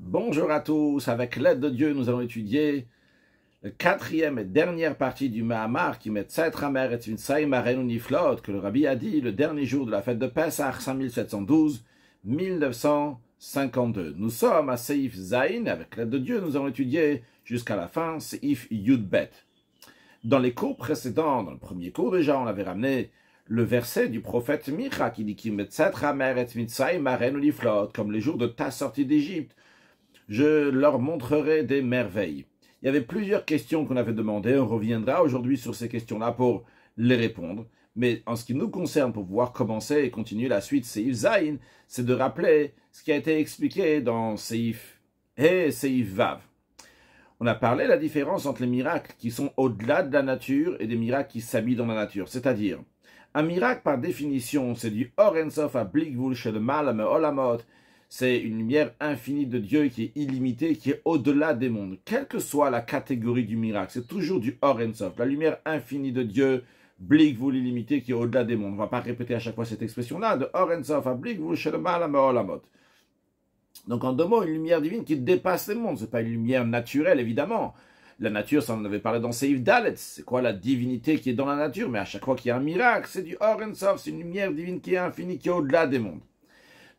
Bonjour à tous, avec l'aide de Dieu, nous allons étudier la quatrième et dernière partie du Mahamar qui met Ramer et Niflot, que le Rabbi a dit le dernier jour de la fête de Pesach 5712-1952. Nous sommes à Seif Zain, avec l'aide de Dieu, nous allons étudier jusqu'à la fin Seif Yudbet. Dans les cours précédents, dans le premier cours déjà, on avait ramené le verset du prophète Micha qui dit Ramer et comme les jours de ta sortie d'Égypte je leur montrerai des merveilles. Il y avait plusieurs questions qu'on avait demandées, on reviendra aujourd'hui sur ces questions-là pour les répondre. Mais en ce qui nous concerne, pour pouvoir commencer et continuer la suite Seif Zain, c'est de rappeler ce qui a été expliqué dans Seif et Seif Vav. On a parlé de la différence entre les miracles qui sont au-delà de la nature et des miracles qui s'habillent dans la nature. C'est-à-dire, un miracle, par définition, c'est du Orensof à Blikvul chez le Mal à c'est une lumière infinie de Dieu qui est illimitée, qui est au-delà des mondes. Quelle que soit la catégorie du miracle, c'est toujours du soft. la lumière infinie de Dieu, vous l'Illimité, qui est au-delà des mondes. On ne va pas répéter à chaque fois cette expression-là, de Sof à hein, la mode. Donc en deux mots, une lumière divine qui dépasse les mondes. Ce n'est pas une lumière naturelle, évidemment. La nature, ça on en avait parlé dans Seyf Dalet, c'est quoi la divinité qui est dans la nature Mais à chaque fois qu'il y a un miracle, c'est du soft. c'est une lumière divine qui est infinie, qui est au-delà des mondes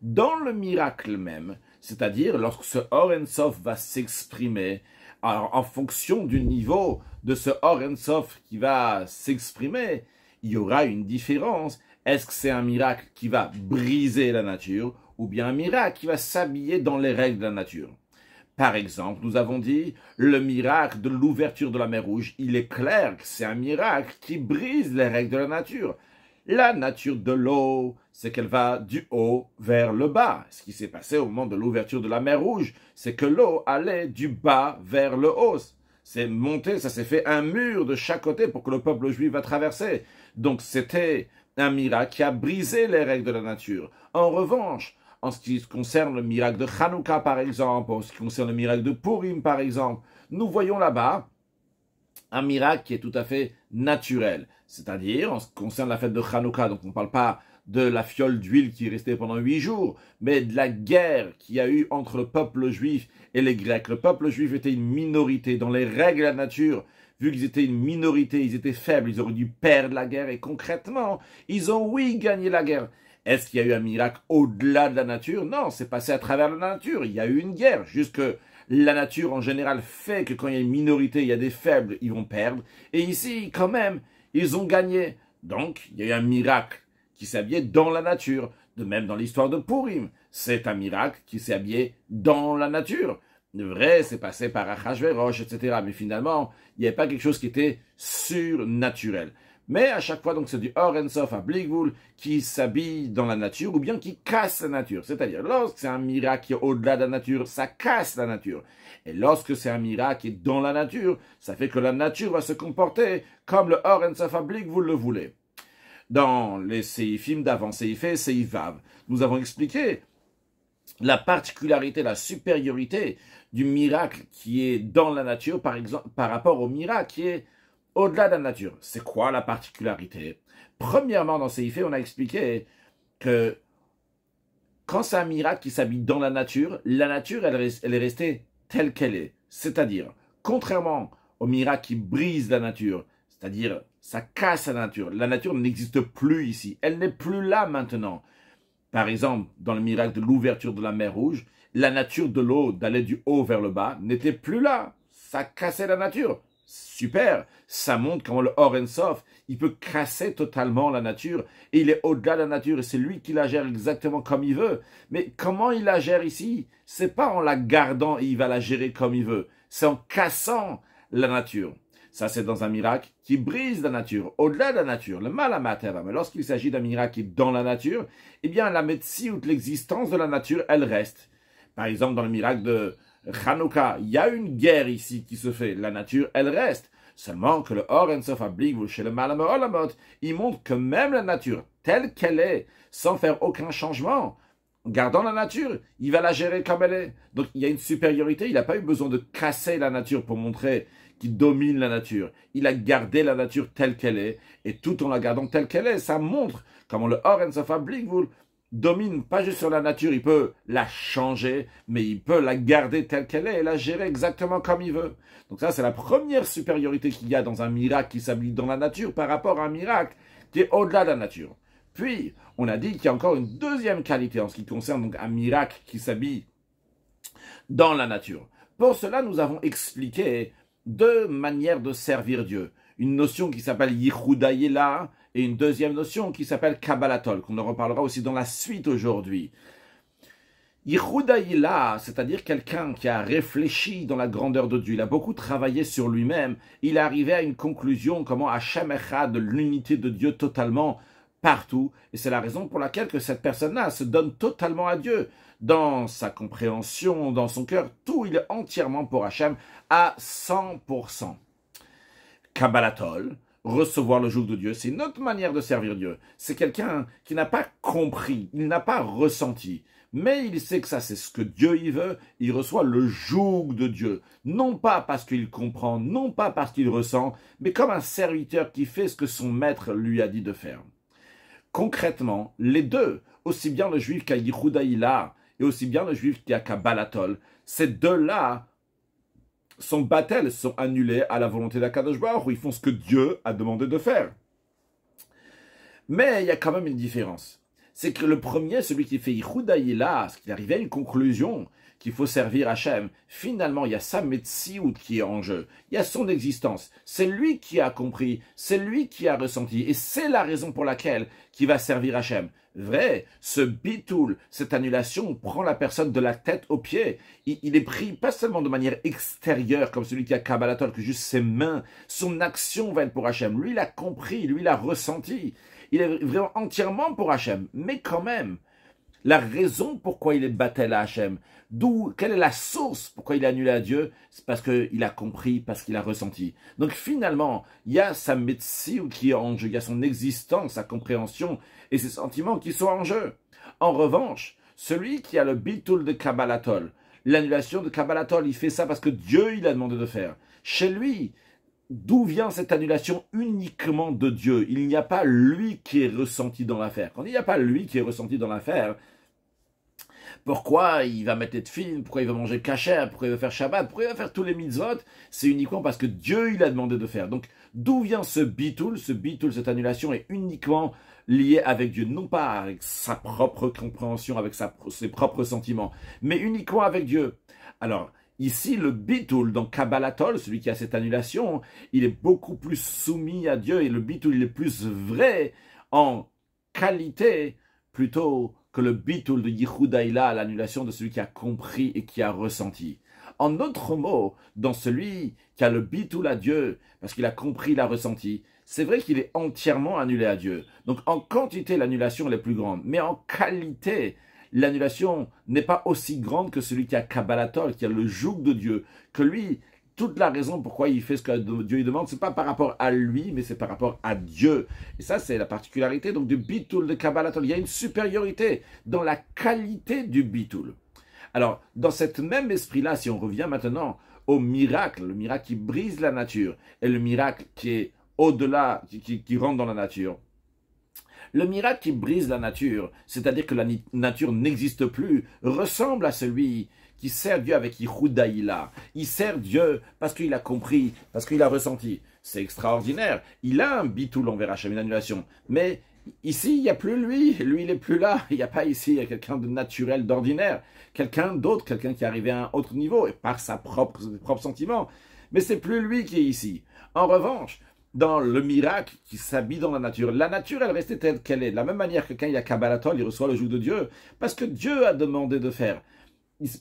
dans le miracle même, c'est-à-dire lorsque ce Orensov va s'exprimer, alors en fonction du niveau de ce Orensov qui va s'exprimer, il y aura une différence. Est-ce que c'est un miracle qui va briser la nature ou bien un miracle qui va s'habiller dans les règles de la nature par exemple, nous avons dit le miracle de l'ouverture de la mer Rouge. Il est clair que c'est un miracle qui brise les règles de la nature. La nature de l'eau, c'est qu'elle va du haut vers le bas. Ce qui s'est passé au moment de l'ouverture de la mer Rouge, c'est que l'eau allait du bas vers le haut. C'est monté, ça s'est fait un mur de chaque côté pour que le peuple juif va traverser. Donc c'était un miracle qui a brisé les règles de la nature. En revanche, en ce qui concerne le miracle de Hanouka par exemple, en ce qui concerne le miracle de Purim par exemple, nous voyons là-bas un miracle qui est tout à fait naturel. C'est-à-dire, en ce qui concerne la fête de Hanouka, donc on ne parle pas de la fiole d'huile qui restait pendant huit jours, mais de la guerre qu'il y a eu entre le peuple juif et les Grecs. Le peuple juif était une minorité dans les règles de la nature. Vu qu'ils étaient une minorité, ils étaient faibles, ils auraient dû perdre la guerre et concrètement, ils ont oui gagné la guerre. Est-ce qu'il y a eu un miracle au-delà de la nature Non, c'est passé à travers la nature. Il y a eu une guerre, juste que la nature en général fait que quand il y a une minorité, il y a des faibles, ils vont perdre. Et ici, quand même, ils ont gagné. Donc, il y a eu un miracle qui s'est dans la nature. De même dans l'histoire de Purim, c'est un miracle qui s'est habillé dans la nature. Le vrai, c'est passé par Achashverosh, etc. Mais finalement, il n'y avait pas quelque chose qui était surnaturel. Mais à chaque fois, donc, c'est du Orensof à bligvul qui s'habille dans la nature ou bien qui casse la nature. C'est-à-dire, lorsque c'est un miracle qui est au-delà de la nature, ça casse la nature. Et lorsque c'est un miracle qui est dans la nature, ça fait que la nature va se comporter comme le Orensof à vous le voulait dans les séifim d'avant, séif et Nous avons expliqué la particularité, la supériorité du miracle qui est dans la nature par, exemple, par rapport au miracle qui est au-delà de la nature. C'est quoi la particularité Premièrement, dans Séifé, on a expliqué que quand c'est un miracle qui s'habite dans la nature, la nature, elle est restée telle qu'elle est. C'est-à-dire, contrairement au miracle qui brise la nature, c'est-à-dire ça casse la nature. La nature n'existe plus ici. Elle n'est plus là maintenant. Par exemple, dans le miracle de l'ouverture de la mer Rouge, la nature de l'eau d'aller du haut vers le bas n'était plus là. Ça cassait la nature. Super. Ça montre comment le Orensof, il peut casser totalement la nature. Et il est au-delà de la nature. Et c'est lui qui la gère exactement comme il veut. Mais comment il la gère ici? C'est pas en la gardant et il va la gérer comme il veut. C'est en cassant la nature. Ça, c'est dans un miracle qui brise la nature, au-delà de la nature, le mal à Mais lorsqu'il s'agit d'un miracle qui est dans la nature, eh bien, la médecine ou l'existence de la nature, elle reste. Par exemple, dans le miracle de Hanouka, il y a une guerre ici qui se fait. La nature, elle reste. Seulement que le Sof ou chez le Malamoramot, il montre que même la nature, telle qu'elle est, sans faire aucun changement, gardant la nature, il va la gérer comme elle est. Donc il y a une supériorité, il n'a pas eu besoin de casser la nature pour montrer qui domine la nature. Il a gardé la nature telle qu'elle est, et tout en la gardant telle qu'elle est, ça montre comment le Oren Sofa domine pas juste sur la nature, il peut la changer, mais il peut la garder telle qu'elle est et la gérer exactement comme il veut. Donc ça, c'est la première supériorité qu'il y a dans un miracle qui s'habille dans la nature par rapport à un miracle qui est au-delà de la nature. Puis, on a dit qu'il y a encore une deuxième qualité en ce qui concerne donc un miracle qui s'habille dans la nature. Pour cela, nous avons expliqué deux manières de servir Dieu. Une notion qui s'appelle Yichudayela et une deuxième notion qui s'appelle Kabbalatol, qu'on en reparlera aussi dans la suite aujourd'hui. Yichudayela, c'est-à-dire quelqu'un qui a réfléchi dans la grandeur de Dieu, il a beaucoup travaillé sur lui-même, il est arrivé à une conclusion, comment Hachem de l'unité de Dieu totalement, partout. Et c'est la raison pour laquelle cette personne-là se donne totalement à Dieu dans sa compréhension, dans son cœur, tout il est entièrement pour Hachem à 100%. Kabbalatol, recevoir le joug de Dieu, c'est notre manière de servir Dieu. C'est quelqu'un qui n'a pas compris, il n'a pas ressenti, mais il sait que ça c'est ce que Dieu y veut, il reçoit le joug de Dieu, non pas parce qu'il comprend, non pas parce qu'il ressent, mais comme un serviteur qui fait ce que son maître lui a dit de faire. Concrètement, les deux, aussi bien le juif qu'à et aussi bien le juif qui est Kabbalatol. Ces deux-là sont battels, sont annulés à la volonté d'Akadosh Baruch, où ils font ce que Dieu a demandé de faire. Mais il y a quand même une différence. C'est que le premier, celui qui fait là ce qui arrivait à une conclusion, qu'il faut servir Hachem. Finalement, il y a sa médecine qui est en jeu. Il y a son existence. C'est lui qui a compris. C'est lui qui a ressenti. Et c'est la raison pour laquelle qui va servir Hachem. Vrai, ce bitoul, cette annulation prend la personne de la tête aux pieds. Il, est pris pas seulement de manière extérieure, comme celui qui a Kabbalatol, que juste ses mains. Son action va être pour Hachem. Lui, il a compris, lui, il a ressenti. Il est vraiment entièrement pour Hachem. Mais quand même, la raison pourquoi il est battel à Hachem, D'où, quelle est la source pourquoi il a annulé à Dieu C'est parce qu'il a compris, parce qu'il a ressenti. Donc finalement, il y a sa médecine qui est en jeu, il y a son existence, sa compréhension et ses sentiments qui sont en jeu. En revanche, celui qui a le bitoul de Kabbalatol, l'annulation de Kabbalatol, il fait ça parce que Dieu il a demandé de faire. Chez lui, d'où vient cette annulation uniquement de Dieu Il n'y a pas lui qui est ressenti dans l'affaire. Quand il n'y a pas lui qui est ressenti dans l'affaire, pourquoi il va mettre des films Pourquoi il va manger cachère Pourquoi il va faire Shabbat Pourquoi il va faire tous les mitzvot C'est uniquement parce que Dieu il a demandé de faire. Donc d'où vient ce bitoul Ce bitoul, cette annulation est uniquement liée avec Dieu, non pas avec sa propre compréhension, avec ses propres sentiments, mais uniquement avec Dieu. Alors, Ici, le bitoul dans Kabbalatol, celui qui a cette annulation, il est beaucoup plus soumis à Dieu et le bitoul il est plus vrai en qualité plutôt que le bitoul de Yehudaïla à l'annulation de celui qui a compris et qui a ressenti. En d'autres mots, dans celui qui a le bitoul à Dieu, parce qu'il a compris, il a ressenti, c'est vrai qu'il est entièrement annulé à Dieu. Donc en quantité, l'annulation est plus grande, mais en qualité, l'annulation n'est pas aussi grande que celui qui a Kabbalatol, qui a le joug de Dieu, que lui, toute la raison pourquoi il fait ce que Dieu lui demande, c'est pas par rapport à lui, mais c'est par rapport à Dieu. Et ça, c'est la particularité donc du bitoul de Kabbalah. Il y a une supériorité dans la qualité du bitoul. Alors, dans cet même esprit-là, si on revient maintenant au miracle, le miracle qui brise la nature et le miracle qui est au-delà, qui rentre dans la nature. Le miracle qui brise la nature, c'est-à-dire que la nature n'existe plus, ressemble à celui qui sert Dieu avec Yehudaïla. Il sert Dieu parce qu'il a compris, parce qu'il a ressenti. C'est extraordinaire. Il a un bitoul on verra une annulation. Mais ici, il n'y a plus lui. Lui, il n'est plus là. Il n'y a pas ici. a quelqu'un de naturel, d'ordinaire. Quelqu'un d'autre, quelqu'un qui est arrivé à un autre niveau et par sa propre, ses propres sentiments. Mais c'est plus lui qui est ici. En revanche, dans le miracle qui s'habille dans la nature. La nature, elle restait telle qu'elle est. De la même manière que quand il y a Kabbalatol, il reçoit le joug de Dieu, parce que Dieu a demandé de faire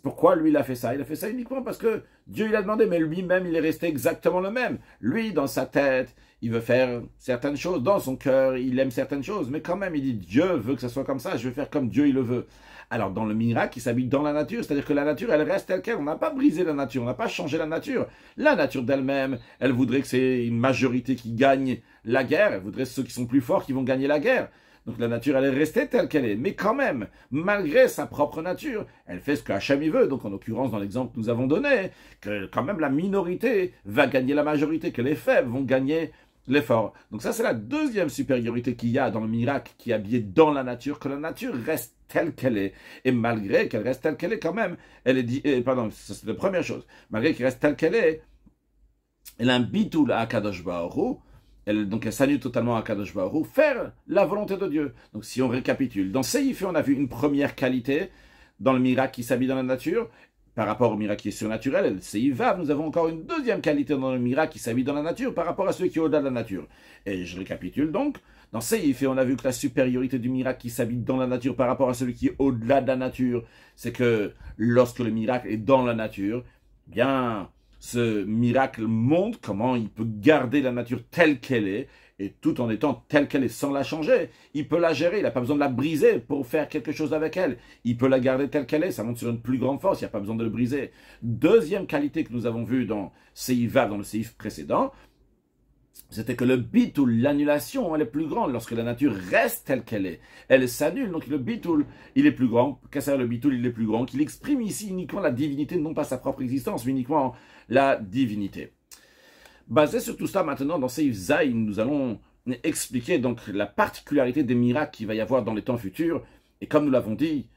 pourquoi lui il a fait ça Il a fait ça uniquement parce que Dieu il a demandé, mais lui-même il est resté exactement le même. Lui, dans sa tête, il veut faire certaines choses, dans son cœur, il aime certaines choses, mais quand même il dit Dieu veut que ça soit comme ça, je veux faire comme Dieu il le veut. Alors dans le miracle, il s'habite dans la nature, c'est-à-dire que la nature, elle reste telle qu'elle. On n'a pas brisé la nature, on n'a pas changé la nature. La nature d'elle-même, elle voudrait que c'est une majorité qui gagne la guerre, elle voudrait ceux qui sont plus forts qui vont gagner la guerre. Donc la nature, elle est restée telle qu'elle est. Mais quand même, malgré sa propre nature, elle fait ce que Hachem y veut. Donc en l'occurrence, dans l'exemple que nous avons donné, que quand même la minorité va gagner la majorité, que les faibles vont gagner l'effort. Donc ça, c'est la deuxième supériorité qu'il y a dans le miracle qui est habillé dans la nature, que la nature reste telle qu'elle est. Et malgré qu'elle reste telle qu'elle est quand même, elle est dit, eh, pardon, c'est la première chose, malgré qu'elle reste telle qu'elle est, elle a un à Kadosh donc elle s'annule totalement à Kadosh faire la volonté de Dieu. Donc si on récapitule, dans Seif, on a vu une première qualité dans le miracle qui s'habille dans la nature. Par rapport au miracle qui est surnaturel, le va nous avons encore une deuxième qualité dans le miracle qui s'habille dans la nature par rapport à celui qui est au-delà de la nature. Et je récapitule donc, dans Seif, on a vu que la supériorité du miracle qui s'habite dans la nature par rapport à celui qui est au-delà de la nature, c'est que lorsque le miracle est dans la nature, bien, ce miracle montre comment il peut garder la nature telle qu'elle est, et tout en étant telle qu'elle est, sans la changer. Il peut la gérer, il n'a pas besoin de la briser pour faire quelque chose avec elle. Il peut la garder telle qu'elle est, ça montre sur une plus grande force, il n'y a pas besoin de le briser. Deuxième qualité que nous avons vue dans Seiva, dans le CIF précédent, c'était que le bitoul, l'annulation, elle est plus grande lorsque la nature reste telle qu'elle est. Elle s'annule, donc le bitoul, il est plus grand. que le bitoul, il est plus grand, qu'il exprime ici uniquement la divinité, non pas sa propre existence, mais uniquement la divinité. Basé sur tout ça, maintenant, dans Seif Zayn, nous allons expliquer donc la particularité des miracles qu'il va y avoir dans les temps futurs. Et comme nous l'avons dit,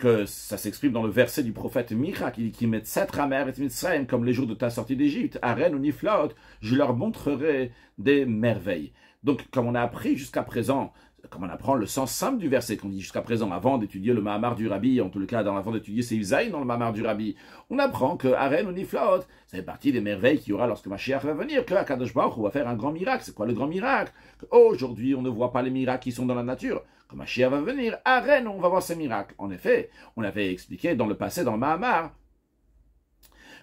que ça s'exprime dans le verset du prophète Micha, qui dit qu'il met sept et comme les jours de ta sortie d'Égypte, à ou Niflot, je leur montrerai des merveilles. Donc, comme on a appris jusqu'à présent, comme on apprend le sens simple du verset qu'on dit jusqu'à présent, avant d'étudier le Mahamar du Rabbi, en tout le cas avant d'étudier Seizaï dans le Mahamar du Rabbi, on apprend que Aren ou niflot » c'est partie des merveilles qu'il y aura lorsque Mashiach va venir, que Akadosh Baruch va faire un grand miracle. C'est quoi le grand miracle Aujourd'hui, on ne voit pas les miracles qui sont dans la nature. Quand Mashiach va venir, à Rennes, on va voir ces miracles. En effet, on avait expliqué dans le passé, dans Mahamar,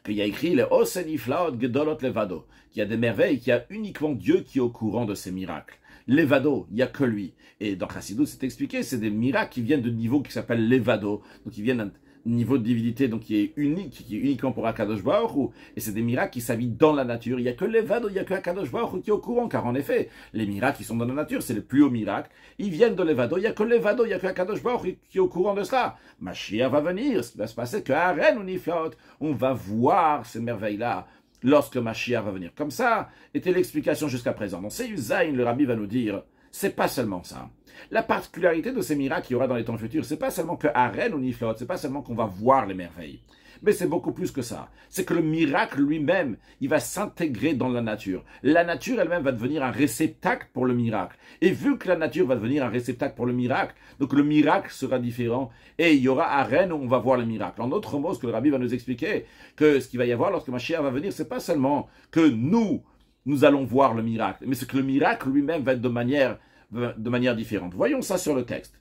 qu'il y a écrit le de Gedolot Levado, qu'il y a des merveilles, qu'il y a uniquement Dieu qui est au courant de ces miracles. Levado, il n'y a que lui. Et dans Chassidou, c'est expliqué, c'est des miracles qui viennent de niveau qui s'appelle Levado, donc ils viennent niveau de divinité donc qui est unique, qui est uniquement pour Akadosh Baruch et c'est des miracles qui s'habitent dans la nature. Il n'y a que l'Evado, il n'y a que Akadosh Baruch qui est au courant, car en effet, les miracles qui sont dans la nature, c'est le plus haut miracle. ils viennent de l'Evado, il n'y a que l'Evado, il n'y a que Akadosh Baruch qui est au courant de cela. Machia va venir, ce qui va se passer, que ou Niflot, on va voir ces merveilles-là lorsque Machia va venir. Comme ça était l'explication jusqu'à présent. Donc c'est Usain, le rabbi va nous dire, c'est pas seulement ça. La particularité de ces miracles qu'il y aura dans les temps futurs, c'est pas seulement que y ou Niflot, c'est pas seulement qu'on va voir les merveilles. Mais c'est beaucoup plus que ça. C'est que le miracle lui-même, il va s'intégrer dans la nature. La nature elle-même va devenir un réceptacle pour le miracle. Et vu que la nature va devenir un réceptacle pour le miracle, donc le miracle sera différent. Et il y aura à Rennes où on va voir le miracle. En d'autres mots, ce que le rabbi va nous expliquer, que ce qu'il va y avoir lorsque Machia va venir, n'est pas seulement que nous, nous allons voir le miracle, mais c'est que le miracle lui-même va être de manière de manière différente. Voyons ça sur le texte.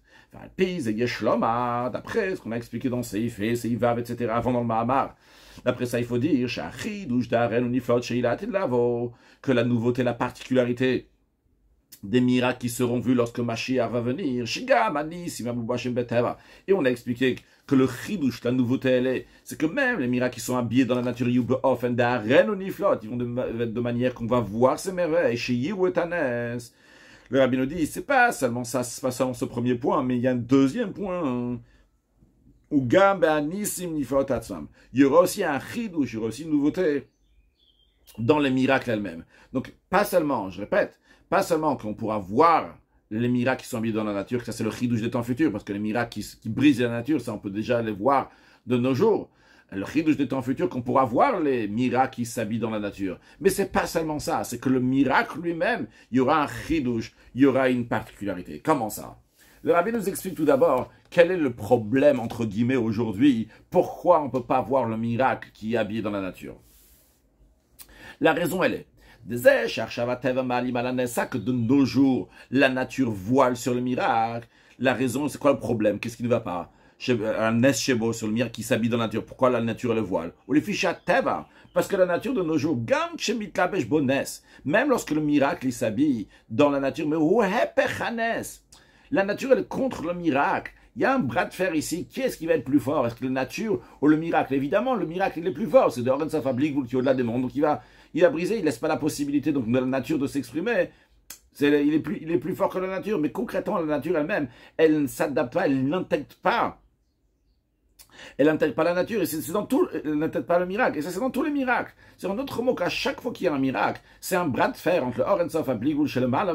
Pays D'après ce qu'on a expliqué dans Seif, Seivav, etc., avant dans le Mahamar. D'après ça, il faut dire que la nouveauté, la particularité des miracles qui seront vus lorsque Mashiach va venir. Et on a expliqué que le chidouche, la nouveauté, c'est que même les miracles qui sont habillés dans la nature, ils vont de manière qu'on va voir ces merveilles. Le rabbin nous dit, c'est pas seulement ça, se pas seulement ce premier point, mais il y a un deuxième point. il y aura aussi un chidouche, il y aura aussi une nouveauté dans les miracles elles-mêmes. Donc, pas seulement, je répète, pas seulement qu'on pourra voir les miracles qui sont mis dans la nature, que ça c'est le chidouche des temps futurs, parce que les miracles qui, qui brisent la nature, ça on peut déjà les voir de nos jours le chidouche des temps futurs qu'on pourra voir les miracles qui s'habillent dans la nature. Mais c'est pas seulement ça, c'est que le miracle lui-même, il y aura un chidouche, il y aura une particularité. Comment ça Le rabbi nous explique tout d'abord quel est le problème, entre guillemets, aujourd'hui, pourquoi on ne peut pas voir le miracle qui habille dans la nature. La raison, elle est que de nos jours, la nature voile sur le miracle. La raison, c'est quoi le problème Qu'est-ce qui ne va pas euh, un sur le qui s'habille dans la nature. Pourquoi la nature le voile Ou les teva. Parce que la nature de nos jours, même lorsque le miracle s'habille dans la nature, mais la nature elle est contre le miracle. Il y a un bras de fer ici. Qui est-ce qui va être plus fort Est-ce que la nature ou le miracle Évidemment, le miracle il est plus fort. C'est de Oren Safablic qui est au-delà des mondes. Donc il va, il briser, il laisse pas la possibilité donc de la nature de s'exprimer. il, est plus, il est plus fort que la nature. Mais concrètement, la nature elle-même, elle ne s'adapte pas, elle n'intègre pas elle n'intègre pas la nature, et c'est dans tout, elle euh, n'intègre pas le miracle. Et ça, c'est dans tous les miracles. C'est un autre mot qu'à chaque fois qu'il y a un miracle, c'est un bras de fer entre le et un chez le mal,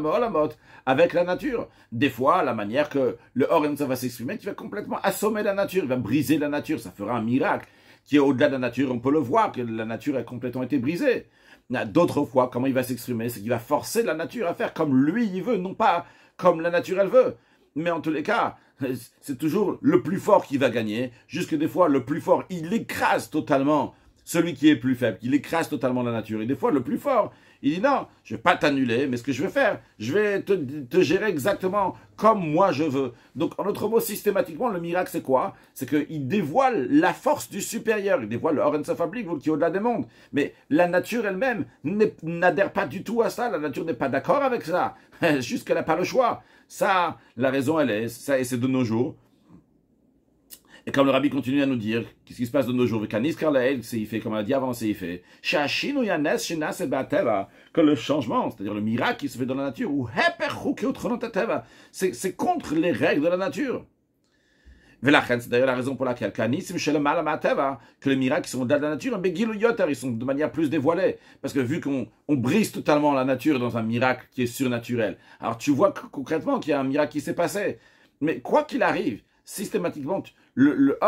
avec la nature. Des fois, la manière que le Orensof va s'exprimer, tu vas complètement assommer la nature, il va briser la nature, ça fera un miracle qui est au-delà de la nature, on peut le voir, que la nature a complètement été brisée. Ah, d'autres fois, comment il va s'exprimer, c'est qu'il va forcer la nature à faire comme lui il veut, non pas comme la nature elle veut. Mais en tous les cas, c'est toujours le plus fort qui va gagner, jusque des fois le plus fort, il écrase totalement celui qui est plus faible, il écrase totalement la nature. Et des fois, le plus fort, il dit non, je vais pas t'annuler, mais ce que je vais faire, je vais te, gérer exactement comme moi je veux. Donc, en autre mot, systématiquement, le miracle, c'est quoi C'est qu'il dévoile la force du supérieur, il dévoile le of qui est au-delà des mondes. Mais la nature elle-même n'adhère pas du tout à ça, la nature n'est pas d'accord avec ça, qu'elle n'a pas le choix. Ça, la raison, elle est, ça, et c'est de nos jours. Et comme le rabbi continue à nous dire, qu'est-ce qui se passe de nos jours c'est fait, comme on l'a dit avant, c'est fait. Que le changement, c'est-à-dire le miracle qui se fait dans la nature, ou c'est contre les règles de la nature c'est d'ailleurs la raison pour laquelle hein, que les miracles sont de la nature, mais ils sont de manière plus dévoilée. Parce que vu qu'on brise totalement la nature dans un miracle qui est surnaturel, alors tu vois concrètement qu'il y a un miracle qui s'est passé. Mais quoi qu'il arrive, systématiquement, le, le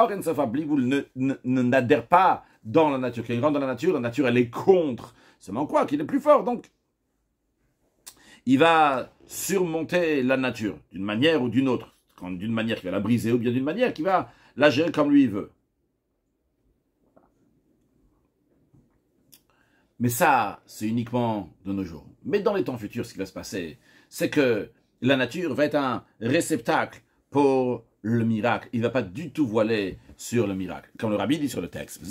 ne n'adhère pas dans la nature. Quand il rentre dans la nature, la nature, elle est contre. Seulement quoi Qu'il est plus fort, donc. Il va surmonter la nature, d'une manière ou d'une autre d'une manière qui va la briser, ou bien d'une manière qui va la gérer comme lui veut. Mais ça, c'est uniquement de nos jours. Mais dans les temps futurs, ce qui va se passer, c'est que la nature va être un réceptacle pour le miracle. Il ne va pas du tout voiler sur le miracle. Comme le rabbi dit sur le texte,